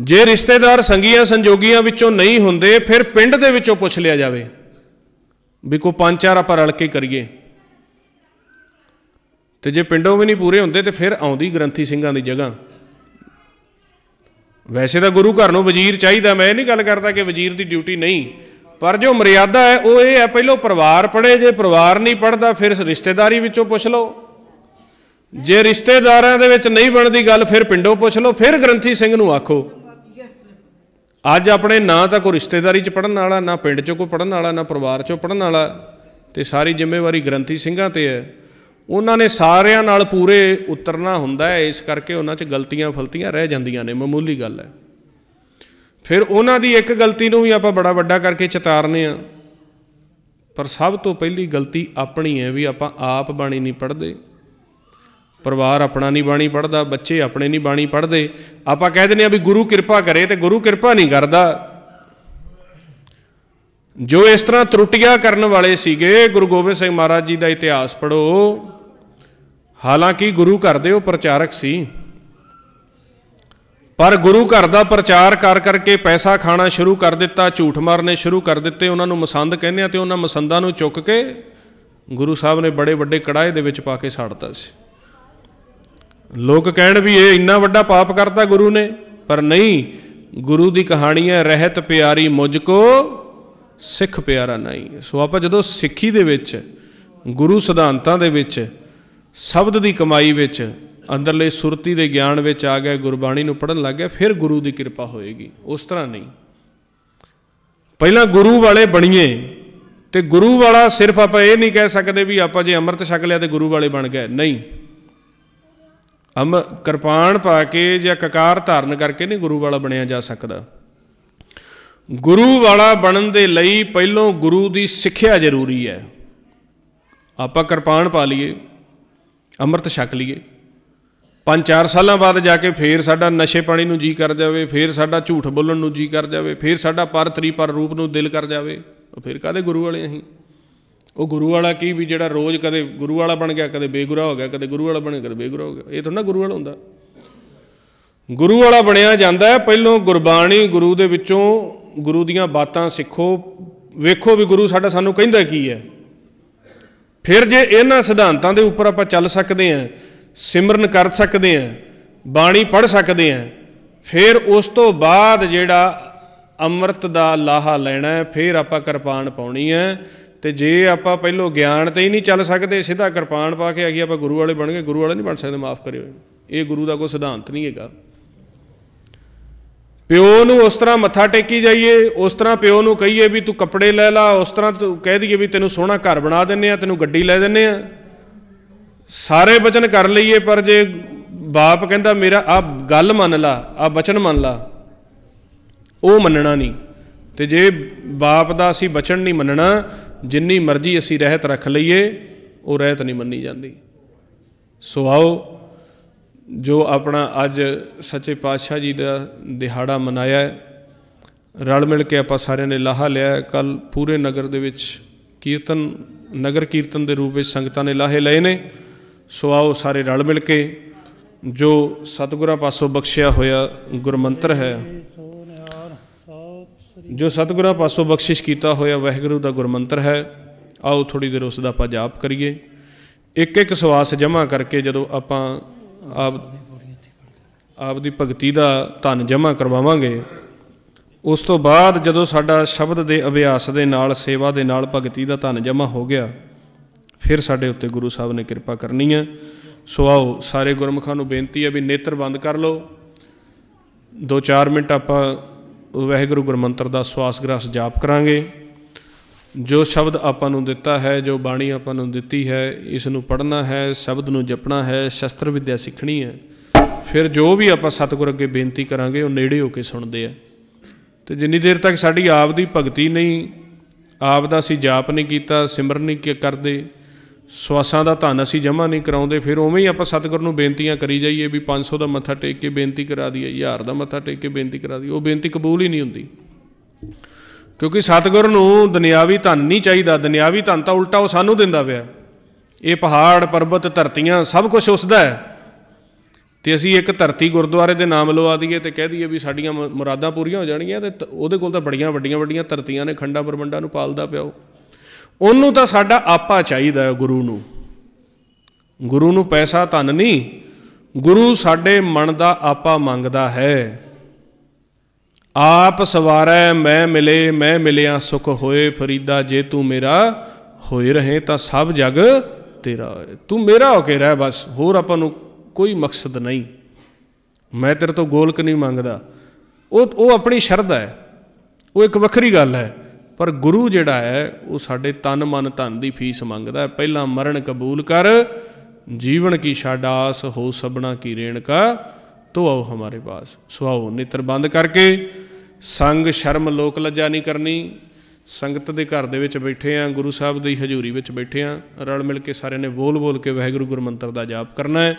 ਜੇ ਰਿਸ਼ਤੇਦਾਰ ਸੰਗੀਆਂ ਸੰਜੋਗੀਆਂ ਵਿੱਚੋਂ ਨਹੀਂ ਹੁੰਦੇ ਫਿਰ ਪਿੰਡ ਦੇ ਵਿੱਚੋਂ ਪੁੱਛ ਲਿਆ ਜਾਵੇ ਵੀ ਕੋ ਪੰਜ ਚਾਰ ਆਪਾਂ ਰਲ ਕੇ ਕਰੀਏ ਤੇ ਜੇ ਪਿੰਡੋਂ ਵੀ ਨਹੀਂ ਪੂਰੇ ਹੁੰਦੇ ਤੇ ਫਿਰ ਆਉਂਦੀ ਗ੍ਰੰਥੀ ਸਿੰਘਾਂ ਦੀ ਜਗ੍ਹਾ ਵੈਸੇ ਤਾਂ ਗੁਰੂ ਘਰ ਨੂੰ ਵਜ਼ੀਰ ਚਾਹੀਦਾ ਮੈਂ ਇਹ ਨਹੀਂ ਗੱਲ ਕਰਦਾ ਕਿ ਵਜ਼ੀਰ ਦੀ ਡਿਊਟੀ ਨਹੀਂ ਪਰ ਜੋ ਮਰਿਆਦਾ ਹੈ ਉਹ ਇਹ ਹੈ ਪਹਿਲੋ ਪਰਿਵਾਰ ਪੜੇ ਜੇ ਪਰਿਵਾਰ ਨਹੀਂ ਪੜਦਾ ਫਿਰ ਰਿਸ਼ਤੇਦਾਰੀ ਵਿੱਚੋਂ ਪੁੱਛ ਲਓ ਜੇ ਰਿਸ਼ਤੇਦਾਰਾਂ ਦੇ ਵਿੱਚ ਨਹੀਂ ਬਣਦੀ ਗੱਲ ਫਿਰ ਪਿੰਡੋਂ ਪੁੱਛ ਲਓ ਫਿਰ ਗ੍ਰੰਥੀ ਸਿੰਘ ਨੂੰ ਆਖੋ ਅੱਜ ਆਪਣੇ ਨਾਂ ਤਾਂ ਕੋਈ ਰਿਸ਼ਤੇਦਾਰੀ 'ਚ ਪੜਨ ਵਾਲਾ ਨਾ ਪਿੰਡ 'ਚ ਕੋਈ ਪੜਨ ਵਾਲਾ ਨਾ ਪਰਿਵਾਰ 'ਚੋਂ ਪੜਨ ਵਾਲਾ ਤੇ ਸਾਰੀ ਜ਼ਿੰਮੇਵਾਰੀ ਗ੍ਰੰਥੀ ਸਿੰਘਾਂ ਤੇ ਹੈ ਉਹਨਾਂ ਨੇ ਸਾਰਿਆਂ ਨਾਲ ਪੂਰੇ ਉਤਰਨਾ ਹੁੰਦਾ ਹੈ ਇਸ ਕਰਕੇ ਉਹਨਾਂ 'ਚ ਗਲਤੀਆਂ ਫਲਤੀਆਂ ਰਹਿ ਜਾਂਦੀਆਂ ਨੇ ਮਾਮੂਲੀ ਗੱਲ ਹੈ ਫਿਰ ਉਹਨਾਂ ਦੀ ਇੱਕ ਗਲਤੀ ਨੂੰ ਵੀ ਆਪਾਂ ਬੜਾ ਵੱਡਾ ਕਰਕੇ ਚਿਤਾਰਨੇ ਆ ਪਰ ਸਭ ਤੋਂ ਪਹਿਲੀ ਗਲਤੀ ਆਪਣੀ ਹੈ ਵੀ ਆਪਾਂ ਆਪ ਬਾਣੀ ਨਹੀਂ ਪੜਦੇ ਪਰਿਵਾਰ ਆਪਣਾ ਨਹੀਂ ਬਾਣੀ ਪੜਦਾ ਬੱਚੇ ਆਪਣੇ ਨਹੀਂ ਬਾਣੀ ਪੜਦੇ ਆਪਾਂ ਕਹਿ ਦਿੰਦੇ ਆ ਵੀ ਗੁਰੂ ਕਿਰਪਾ ਕਰੇ ਤੇ ਗੁਰੂ ਕਿਰਪਾ ਨਹੀਂ ਕਰਦਾ ਜੋ ਇਸ ਤਰ੍ਹਾਂ ਤਰੁੱਟੀਆਂ ਕਰਨ ਵਾਲੇ ਸੀਗੇ ਗੁਰੂ ਗੋਬਿੰਦ ਸਿੰਘ ਮਹਾਰਾਜ ਜੀ ਦਾ ਇਤਿਹਾਸ ਪੜੋ ਹਾਲਾਂਕਿ ਗੁਰੂ ਘਰ ਦੇ ਉਹ ਪ੍ਰਚਾਰਕ ਸੀ ਪਰ ਗੁਰੂ ਘਰ ਦਾ ਪ੍ਰਚਾਰ ਕਰ ਕਰਕੇ ਪੈਸਾ ਖਾਣਾ ਸ਼ੁਰੂ ਕਰ ਦਿੱਤਾ ਝੂਠ ਮਾਰਨੇ ਸ਼ੁਰੂ ਕਰ ਦਿੱਤੇ ਉਹਨਾਂ ਨੂੰ ਮਸੰਦ ਕਹਿੰਦੇ ਆ ਤੇ ਉਹਨਾਂ ਮਸੰਦਾਂ ਨੂੰ ਚੁੱਕ ਕੇ ਗੁਰੂ ਸਾਹਿਬ ਨੇ ਬੜੇ ਵੱਡੇ ਕੜਾਏ ਦੇ ਵਿੱਚ ਪਾ ਕੇ ਸਾੜਤਾ ਸੀ ਲੋਕ ਕਹਿਣ ਵੀ ਇਹ ਇੰਨਾ ਵੱਡਾ ਪਾਪ ਕਰਤਾ ਗੁਰੂ ਨੇ ਪਰ ਨਹੀਂ ਗੁਰੂ ਦੀ ਕਹਾਣੀ ਹੈ ਰਹਿਤ ਪਿਆਰੀ ਮੁਝ ਕੋ ਸਿੱਖ ਪਿਆਰਾ ਨਹੀਂ ਸੋ ਆਪਾਂ ਜਦੋਂ ਸਿੱਖੀ ਦੇ ਵਿੱਚ ਗੁਰੂ ਸਿਧਾਂਤਾਂ ਦੇ ਵਿੱਚ ਸ਼ਬਦ ਦੀ ਕਮਾਈ ਵਿੱਚ ਅੰਦਰਲੇ ਸੁਰਤੀ ਦੇ ਗਿਆਨ ਵਿੱਚ ਆ ਗਏ ਗੁਰਬਾਣੀ ਨੂੰ ਪੜਨ ਲੱਗ ਗਏ ਫਿਰ ਗੁਰੂ ਦੀ ਕਿਰਪਾ ਹੋਏਗੀ ਉਸ ਤਰ੍ਹਾਂ ਨਹੀਂ ਪਹਿਲਾਂ ਗੁਰੂ ਵਾਲੇ ਬਣੀਏ ਤੇ ਗੁਰੂ ਵਾਲਾ ਸਿਰਫ ਆਪਾਂ ਇਹ ਨਹੀਂ ਕਹਿ ਸਕਦੇ ਵੀ ਆਪਾਂ ਜੇ ਅੰਮ੍ਰਿਤ ਛਕ ਲਿਆ ਤੇ ਗੁਰੂ ਵਾਲੇ ਬਣ ਗਏ ਨਹੀਂ ਅਮ ਕਿਰਪਾਨ ਪਾ ਕੇ ਜਾਂ ਕਕਾਰ ਧਾਰਨ ਕਰਕੇ ਨਹੀਂ ਗੁਰੂ ਵਾਲਾ ਬਣਿਆ ਜਾ ਸਕਦਾ ਗੁਰੂ ਵਾਲਾ ਬਣਨ ਦੇ ਲਈ ਪਹਿਲੋਂ ਗੁਰੂ ਦੀ ਸਿੱਖਿਆ ਜ਼ਰੂਰੀ ਹੈ ਆਪਾਂ ਕਿਰਪਾਨ ਪਾ ਲਈਏ ਅੰਮ੍ਰਿਤ ਛਕ ਲਈਏ ਪੰਜ ਚਾਰ ਸਾਲਾਂ ਬਾਅਦ ਜਾ ਕੇ ਫੇਰ ਸਾਡਾ ਨਸ਼ੇ ਪਾਣੀ ਨੂੰ ਜੀ ਕਰ ਜਾਵੇ ਫੇਰ ਸਾਡਾ ਝੂਠ ਬੋਲਣ ਨੂੰ ਜੀ ਕਰ ਜਾਵੇ ਫੇਰ ਸਾਡਾ ਪਰ ਤਰੀ ਪਰ ਰੂਪ ਨੂੰ ਦਿਲ ਕਰ ਜਾਵੇ ਉਹ ਫੇਰ ਕਾਦੇ ਗੁਰੂ ਵਾਲੇ ਅਸੀਂ ਉਹ ਗੁਰੂ ਵਾਲਾ ਕੀ ਵੀ ਜਿਹੜਾ ਰੋਜ਼ ਕਦੇ ਗੁਰੂ ਵਾਲਾ ਬਣ ਗਿਆ ਕਦੇ ਬੇਗੁਰਾ ਹੋ ਗਿਆ ਕਦੇ ਗੁਰੂ ਵਾਲਾ ਬਣ ਗਿਆ ਕਦੇ ਬੇਗੁਰਾ ਹੋ ਗਿਆ ਇਹ ਨਾ ਗੁਰੂ ਵਾਲਾ ਹੁੰਦਾ ਗੁਰੂ ਵਾਲਾ ਬਣਿਆ ਜਾਂਦਾ ਹੈ ਪਹਿਲੋਂ ਗੁਰਬਾਣੀ ਗੁਰੂ ਦੇ ਵਿੱਚੋਂ ਗੁਰੂ ਦੀਆਂ ਬਾਤਾਂ ਸਿੱਖੋ ਵੇਖੋ ਵੀ ਗੁਰੂ ਸਾਡਾ ਸਾਨੂੰ ਕਹਿੰਦਾ ਕੀ ਹੈ ਫਿਰ ਜੇ ਇਹਨਾਂ ਸਿਧਾਂਤਾਂ ਦੇ ਉੱਪਰ ਆਪਾਂ ਚੱਲ ਸਕਦੇ ਆਂ ਸਿਮਰਨ ਕਰ ਸਕਦੇ ਆਂ ਬਾਣੀ ਪੜ੍ਹ ਸਕਦੇ ਆਂ ਫਿਰ ਉਸ ਤੋਂ ਬਾਅਦ ਜਿਹੜਾ ਅੰਮ੍ਰਿਤ ਦਾ ਲਾਹਾ ਲੈਣਾ ਹੈ ਫਿਰ ਆਪਾਂ ਕਿਰਪਾਨ ਪਾਉਣੀ ਹੈ ਤੇ ਜੇ ਆਪਾਂ ਪਹਿਲੋ ਗਿਆਨ ਤੇ ਹੀ ਨਹੀਂ ਚੱਲ ਸਕਦੇ ਸਿੱਧਾ ਕਿਰਪਾਨ ਪਾ ਕੇ ਆ ਗਈ ਆਪਾਂ ਗੁਰੂ ਵਾਲੇ ਬਣ ਗਏ ਗੁਰੂ ਵਾਲੇ ਨਹੀਂ ਬਣ ਸਕਦੇ ਮਾਫ ਕਰਿਓ ਇਹ ਗੁਰੂ ਦਾ ਕੋਈ ਸਿਧਾਂਤ ਨਹੀਂ ਹੈਗਾ ਪਿਓ ਨੂੰ ਉਸ ਤਰ੍ਹਾਂ ਮੱਥਾ ਟੇਕੀ ਜਾਈਏ ਉਸ ਤਰ੍ਹਾਂ ਪਿਓ ਨੂੰ ਕਹੀਏ ਵੀ ਤੂੰ ਕੱਪੜੇ ਲੈ ਲਾ ਉਸ ਤਰ੍ਹਾਂ ਤੂੰ ਕਹਿ ਦਈਏ ਵੀ ਤੈਨੂੰ ਸੋਹਣਾ ਘਰ ਬਣਾ ਦਿੰਨੇ ਆ ਤੈਨੂੰ ਗੱਡੀ ਲੈ ਦਿੰਨੇ ਆ ਸਾਰੇ ਬਚਨ ਕਰ ਲਈਏ ਪਰ ਜੇ ਬਾਪ ਕਹਿੰਦਾ ਮੇਰਾ ਆ ਗੱਲ ਮੰਨ ਲਾ ਆ ਬਚਨ ਮੰਨ ਲਾ ਉਹ ਮੰਨਣਾ ਨਹੀਂ ਤੇ ਜੇ ਬਾਪ ਦਾ ਅਸੀਂ ਬਚਨ ਨਹੀਂ ਮੰਨਣਾ ਜਿੰਨੀ ਮਰਜ਼ੀ ਅਸੀਂ ਰਹਿਤ ਰੱਖ ਲਈਏ ਉਹ ਰਹਿਤ ਨਹੀਂ ਮੰਨੀ ਜਾਂਦੀ ਸੋ ਆਓ ਜੋ ਆਪਣਾ ਅੱਜ ਸੱਚੇ ਪਾਤਸ਼ਾਹ ਜੀ ਦਾ ਦਿਹਾੜਾ ਮਨਾਇਆ ਹੈ ਰਲ ਮਿਲ ਕੇ ਆਪਾਂ ਸਾਰਿਆਂ ਨੇ ਲਾਹਾ ਲਿਆ ਕੱਲ ਪੂਰੇ ਨਗਰ ਦੇ ਵਿੱਚ ਕੀਰਤਨ ਨਗਰ ਕੀਰਤਨ ਦੇ ਰੂਪ ਵਿੱਚ ਸੰਗਤਾਂ ਨੇ ਲਾਹੇ ਲਏ ਨੇ ਸੋ ਆਓ ਸਾਰੇ ਰਲ ਮਿਲ ਕੇ ਜੋ ਸਤਿਗੁਰਾਂ ਪਾਸੋਂ ਬਖਸ਼ਿਆ ਹੋਇਆ ਗੁਰਮੰਤਰ ਹੈ ਜੋ ਸਤਿਗੁਰਾਂ ਪਾਸੋਂ ਬਖਸ਼ਿਸ਼ ਕੀਤਾ ਹੋਇਆ ਵਹਿਗੁਰੂ ਦਾ ਗੁਰਮੰਤਰ ਹੈ ਆਓ ਥੋੜੀ ਦੇਰ ਉਸ ਦਾ ਆਪਾਂ ਜਾਪ ਕਰੀਏ ਇੱਕ ਇੱਕ ਸਵਾਸ ਜਮ੍ਹਾਂ ਕਰਕੇ ਜਦੋਂ ਆਪਾਂ ਆਪ ਆਪ ਦੀ ਭਗਤੀ ਦਾ ਧਨ ਜਮ੍ਹਾਂ ਕਰਵਾਵਾਂਗੇ ਉਸ ਤੋਂ ਬਾਅਦ ਜਦੋਂ ਸਾਡਾ ਸ਼ਬਦ ਦੇ ਅਭਿਆਸ ਦੇ ਨਾਲ ਸੇਵਾ ਦੇ ਨਾਲ ਭਗਤੀ ਦਾ ਧਨ ਜਮ੍ਹਾਂ ਹੋ ਗਿਆ ਫਿਰ ਸਾਡੇ ਉੱਤੇ ਗੁਰੂ ਸਾਹਿਬ ਨੇ ਕਿਰਪਾ ਕਰਨੀ ਹੈ ਸੋ ਆਓ ਸਾਰੇ ਗੁਰਮਖਾਂ ਨੂੰ ਬੇਨਤੀ ਹੈ ਵੀ ਨੇਤਰ ਬੰਦ ਕਰ ਲਓ 2-4 ਮਿੰਟ ਆਪਾਂ ਵਾਹਿਗੁਰੂ ਗੁਰਮੰਤਰ ਦਾ ਸਵਾਸ ਗ੍ਰਾਸ ਜਾਪ ਕਰਾਂਗੇ ਜੋ ਸ਼ਬਦ ਆਪਾਂ ਨੂੰ ਦਿੱਤਾ ਹੈ ਜੋ ਬਾਣੀ ਆਪਾਂ ਨੂੰ ਦਿੱਤੀ ਹੈ ਇਸ ਨੂੰ ਪੜ੍ਹਨਾ ਹੈ ਸ਼ਬਦ ਨੂੰ ਜਪਣਾ ਹੈ ਸ਼ਸਤਰ ਵਿਦਿਆ ਸਿੱਖਣੀ ਹੈ ਫਿਰ ਜੋ ਵੀ ਆਪਾਂ ਸਤਿਗੁਰ ਅੱਗੇ ਬੇਨਤੀ ਕਰਾਂਗੇ ਉਹ ਨੇੜੇ ਹੋ ਕੇ ਸੁਣਦੇ ਆ ਤੇ ਜਿੰਨੀ ਦੇਰ ਤੱਕ ਸਾਡੀ ਆਪ ਦੀ ਭਗਤੀ ਨਹੀਂ ਆਪ ਦਾ ਸੀ ਜਾਪ ਨਹੀਂ ਕੀਤਾ ਸਿਮਰਨ ਨਹੀਂ ਕਰਦੇ ਸਵਾਸਾਂ ਦਾ ਧੰਨ ਅਸੀਂ ਜਮਾ ਨਹੀਂ ਕਰਾਉਂਦੇ ਫਿਰ ਉਵੇਂ ਹੀ ਆਪਾਂ ਸਤਿਗੁਰ ਨੂੰ ਬੇਨਤੀਆਂ ਕਰੀ ਜਾਈਏ ਵੀ 500 ਦਾ ਮੱਥਾ ਟੇਕ ਕੇ ਬੇਨਤੀ ਕਰਾ ਦਈਏ 1000 ਦਾ ਮੱਥਾ ਟੇਕ ਕੇ ਬੇਨਤੀ ਕਰਾ ਦਈਏ ਉਹ ਬੇਨਤੀ ਕਬੂਲ ਹੀ ਨਹੀਂ ਹੁੰਦੀ ਕਿਉਂਕਿ ਸਤਗੁਰ ਨੂੰ ਦੁਨਿਆਵੀ ਧਨ ਨਹੀਂ ਚਾਹੀਦਾ ਦੁਨਿਆਵੀ ਧਨ ਤਾਂ ਉਲਟਾ ਉਹ ਸਾਨੂੰ ਦਿੰਦਾ ਪਿਆ ਇਹ ਪਹਾੜ ਪਰਬਤ ਧਰਤੀਆਂ ਸਭ ਕੁਝ ਉਸ ਦਾ ਹੈ ਤੇ ਅਸੀਂ ਇੱਕ ਧਰਤੀ ਗੁਰਦੁਆਰੇ ਦੇ ਨਾਮ ਲਵਾ ਦਈਏ ਤੇ ਕਹਿ ਦਈਏ ਵੀ ਸਾਡੀਆਂ ਮੁਰਾਦਾਂ ਪੂਰੀਆਂ ਹੋ ਜਾਣਗੀਆਂ ਤੇ ਉਹਦੇ ਕੋਲ ਤਾਂ ਬੜੀਆਂ ਵੱਡੀਆਂ ਵੱਡੀਆਂ ਧਰਤੀਆਂ ਨੇ ਖੰਡਾ ਪਰਮੰਡਾ ਨੂੰ ਪਾਲਦਾ ਪਿਆ ਉਹ ਉਹਨੂੰ ਤਾਂ ਸਾਡਾ ਆਪਾ ਚਾਹੀਦਾ ਹੈ ਗੁਰੂ ਨੂੰ ਗੁਰੂ ਨੂੰ ਪੈਸਾ ਧਨ ਨਹੀਂ ਗੁਰੂ ਸਾਡੇ ਮਨ ਦਾ ਆਪਾ ਮੰਗਦਾ ਹੈ ਆਪ ਸਵਾਰੈ ਮੈਂ ਮਿਲੇ ਮੈਂ ਮਿਲਿਆ ਸੁਖ ਹੋਏ ਫਰੀਦਾ ਜੇ ਤੂੰ ਮੇਰਾ ਹੋਏ ਰਹੇ ਤਾਂ ਸਭ ਜਗ ਤੇਰਾ ਤੂੰ ਮੇਰਾ ਹੋ ਕੇ ਰਹਿ ਬਸ ਹੋਰ ਆਪਾਂ ਨੂੰ ਕੋਈ ਮਕਸਦ ਨਹੀਂ ਮੈਂ ਤੇਰੇ ਤੋਂ ਗੋਲਕ ਨਹੀਂ ਮੰਗਦਾ ਉਹ ਉਹ ਆਪਣੀ ਸ਼ਰਧਾ ਹੈ ਉਹ ਇੱਕ ਵੱਖਰੀ ਗੱਲ ਹੈ ਪਰ ਗੁਰੂ ਜਿਹੜਾ ਹੈ ਉਹ ਸਾਡੇ ਤਨ ਮਨ ਧਨ ਦੀ ਫੀਸ ਮੰਗਦਾ ਹੈ ਪਹਿਲਾਂ ਮਰਨ ਕਬੂਲ ਕਰ ਜੀਵਨ ਕੀ ਛਾਡਾਸ ਹੋ ਸਬਣਾ ਕੀ ਰੇਣ ਕਾ ਤੋ ਆਓ ਹਮਾਰੇ ਪਾਸ सो आओ ਬੰਦ ਕਰਕੇ ਸੰਗ ਸ਼ਰਮ ਲੋਕ ਲੱਜਾ ਨਹੀਂ ਕਰਨੀ ਸੰਗਤ ਦੇ ਘਰ ਦੇ ਵਿੱਚ ਬੈਠੇ ਆ ਗੁਰੂ ਸਾਹਿਬ ਦੀ ਹਜ਼ੂਰੀ ਵਿੱਚ ਬੈਠੇ ਆ ਰਲ ਮਿਲ ਕੇ ਸਾਰਿਆਂ ਨੇ ਬੋਲ ਬੋਲ ਕੇ ਵਾਹਿਗੁਰੂ ਗੁਰਮੰਤਰ ਦਾ ਜਾਪ ਕਰਨਾ ਹੈ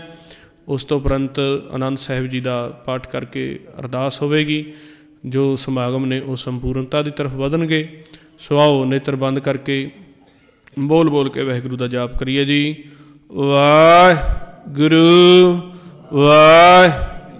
ਉਸ ਤੋਂ ਉਪਰੰਤ ਆਨੰਦ ਸਾਹਿਬ ਜੀ ਦਾ ਪਾਠ ਕਰਕੇ ਅਰਦਾਸ ਹੋਵੇਗੀ ਜੋ ਸਮਾਗਮ ਨੇ ਉਹ ਸੰਪੂਰਨਤਾ ਦੀ ਤਰਫ ਵਧਣਗੇ ਸੋ ਆਓ ਨੇਤਰ ਬੰਦ ਕਰਕੇ ਬੋਲ ਬੋਲ ਕੇ ਵਾਹਿਗੁਰੂ ਦਾ ਜਾਪ ਕਰੀਏ ਜੀ ਵਾਹਿਗੁਰੂ ਵਾਹਿ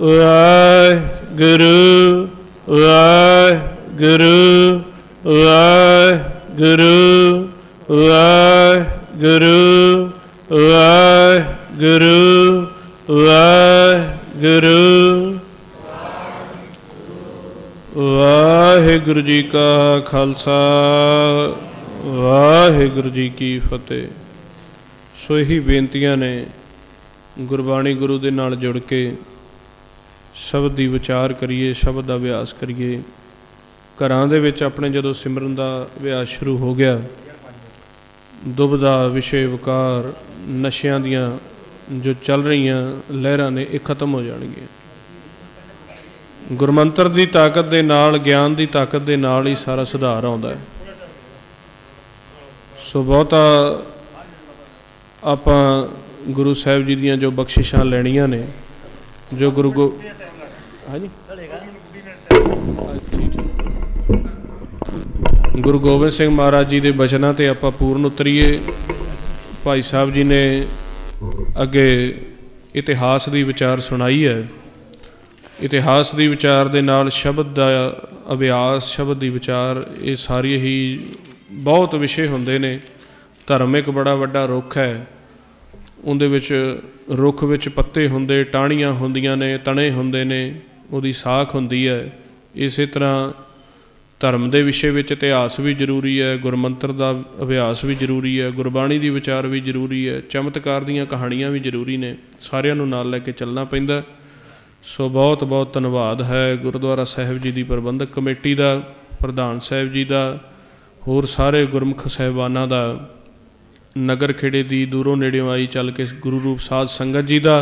ਵਾਹਿਗੁਰੂ ਵਾਹਿਗੁਰੂ ਵਾਹਿਗੁਰੂ ਵਾਹਿਗੁਰੂ ਵਾਹਿਗੁਰੂ ਵਾਹਿਗੁਰੂ ਵਾਹਿਗੁਰੂ ਜੀ ਕਾ ਖਾਲਸਾ ਵਾਹਿਗੁਰੂ ਜੀ ਕੀ ਫਤਿਹ ਸੋ ਇਹੀ ਬੇਨਤੀਆਂ ਨੇ ਗੁਰਬਾਣੀ ਗੁਰੂ ਦੇ ਨਾਲ ਜੁੜ ਕੇ ਸ਼ਬਦ ਦੀ ਵਿਚਾਰ ਕਰੀਏ ਸ਼ਬਦ ਦਾ ਅਭਿਆਸ ਕਰੀਏ ਘਰਾਂ ਦੇ ਵਿੱਚ ਆਪਣੇ ਜਦੋਂ ਸਿਮਰਨ ਦਾ ਅਭਿਆਸ ਸ਼ੁਰੂ ਹੋ ਗਿਆ ਦੁਬਦਾ ਵਿਸ਼ੇ ਵਿਕਾਰ ਨਸ਼ਿਆਂ ਦੀਆਂ ਜੋ ਚੱਲ ਰਹੀਆਂ ਲਹਿਰਾਂ ਨੇ ਇਹ ਖਤਮ ਹੋ ਜਾਣਗੀਆਂ ਗੁਰਮੰਤਰ ਦੀ ਤਾਕਤ ਦੇ ਨਾਲ ਗਿਆਨ ਦੀ ਤਾਕਤ ਦੇ ਨਾਲ ਹੀ ਸਾਰਾ ਸੁਧਾਰ ਆਉਂਦਾ ਹੈ ਸੋ ਬਹੁਤਾ ਆਪਾਂ ਗੁਰੂ ਸਾਹਿਬ ਜੀ ਦੀਆਂ ਜੋ ਬਖਸ਼ਿਸ਼ਾਂ ਲੈਣੀਆਂ ਨੇ ਜੋ ਗੁਰੂ ਹਾਂਜੀ ਗੁਰੂ ਗੋਬਿੰਦ ਸਿੰਘ ਮਹਾਰਾਜ ਜੀ ਦੇ ਬਚਨਾਂ ਤੇ ਆਪਾਂ ਪੂਰਨ ਉਤਰੀਏ ਭਾਈ ਸਾਹਿਬ ਜੀ ਨੇ ਅੱਗੇ ਇਤਿਹਾਸ ਦੀ ਵਿਚਾਰ ਸੁਣਾਈ ਹੈ ਇਤਿਹਾਸ ਦੀ ਵਿਚਾਰ ਦੇ ਨਾਲ ਸ਼ਬਦ ਦਾ ਅਭਿਆਸ ਸ਼ਬਦ ਦੀ ਵਿਚਾਰ ਇਹ ਸਾਰੇ ਹੀ ਬਹੁਤ ਵਿਸ਼ੇ ਹੁੰਦੇ ਨੇ ਧਰਮ ਇੱਕ ਬੜਾ ਵੱਡਾ ਰੁੱਖ ਹੈ ਉਹਦੇ ਵਿੱਚ ਰੁੱਖ ਵਿੱਚ ਪੱਤੇ ਹੁੰਦੇ ਟਾਹਣੀਆਂ ਹੁੰਦੀਆਂ ਨੇ ਤਣੇ ਹੁੰਦੇ ਨੇ ਉਹਦੀ ਸਾਖ ਹੁੰਦੀ ਹੈ ਇਸੇ ਤਰ੍ਹਾਂ ਧਰਮ ਦੇ ਵਿਸ਼ੇ ਵਿੱਚ ਇਤਿਹਾਸ ਵੀ ਜ਼ਰੂਰੀ ਹੈ ਗੁਰਮੰਤਰ ਦਾ ਅਭਿਆਸ ਵੀ ਜ਼ਰੂਰੀ ਹੈ ਗੁਰਬਾਣੀ ਦੀ ਵਿਚਾਰ ਵੀ ਜ਼ਰੂਰੀ ਹੈ ਚਮਤਕਾਰ ਦੀਆਂ ਕਹਾਣੀਆਂ ਵੀ ਜ਼ਰੂਰੀ ਨੇ ਸਾਰਿਆਂ ਨੂੰ ਨਾਲ ਲੈ ਕੇ ਚੱਲਣਾ ਪੈਂਦਾ ਸੋ ਬਹੁਤ ਬਹੁਤ ਧੰਨਵਾਦ ਹੈ ਗੁਰਦੁਆਰਾ ਸਾਹਿਬ ਜੀ ਦੀ ਪ੍ਰਬੰਧਕ ਕਮੇਟੀ ਦਾ ਪ੍ਰਧਾਨ ਸਾਹਿਬ ਜੀ ਦਾ ਹੋਰ ਸਾਰੇ ਗੁਰਮੁਖ ਸਹਿਬਾਨਾਂ ਦਾ ਨਗਰ ਖੇੜੇ ਦੀ ਦੂਰੋਂ ਨੇੜਿਓਂ ਆਈ ਚੱਲ ਕੇ ਗੁਰੂ ਰੂਪ ਸਾਧ ਸੰਗਤ ਜੀ ਦਾ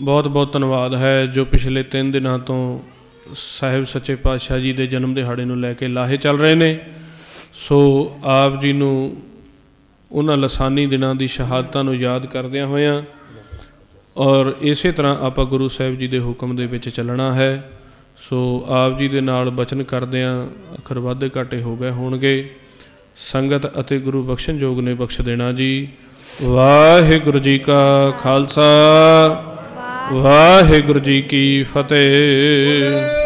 ਬਹੁਤ ਬਹੁਤ ਧੰਨਵਾਦ ਹੈ ਜੋ ਪਿਛਲੇ 3 ਦਿਨਾਂ ਤੋਂ ਸਾਹਿਬ ਸੱਚੇ ਪਾਤਸ਼ਾਹ ਜੀ ਦੇ ਜਨਮ ਦਿਹਾੜੇ ਨੂੰ ਲੈ ਕੇ ਲਾਹੇ ਚੱਲ ਰਹੇ ਨੇ ਸੋ ਆਪ ਜੀ ਨੂੰ ਉਹਨਾਂ ਲਸਾਨੀ ਦਿਨਾਂ ਦੀ ਸ਼ਹਾਦਤਾਂ ਨੂੰ ਯਾਦ ਕਰਦਿਆਂ ਹੋਇਆਂ ਔਰ ਇਸੇ ਤਰ੍ਹਾਂ ਆਪਾਂ ਗੁਰੂ ਸਾਹਿਬ ਜੀ ਦੇ ਹੁਕਮ ਦੇ ਵਿੱਚ ਚੱਲਣਾ ਹੈ ਸੋ ਆਪ ਜੀ ਦੇ ਨਾਲ ਬਚਨ ਕਰਦਿਆਂ ਅਖਰ ਵਾਧੇ ਘਾਟੇ ਹੋ ਗਏ ਹੋਣਗੇ ਸੰਗਤ ਅਤੇ ਗੁਰੂ ਬਖਸ਼ਣ ਜੋਗ ਨੇ ਬਖਸ਼ ਦੇਣਾ ਜੀ ਵਾਹਿਗੁਰੂ ਜੀ ਕਾ ਖਾਲਸਾ ਵਾਹਿਗੁਰੂ ਜੀ ਕੀ ਫਤਿਹ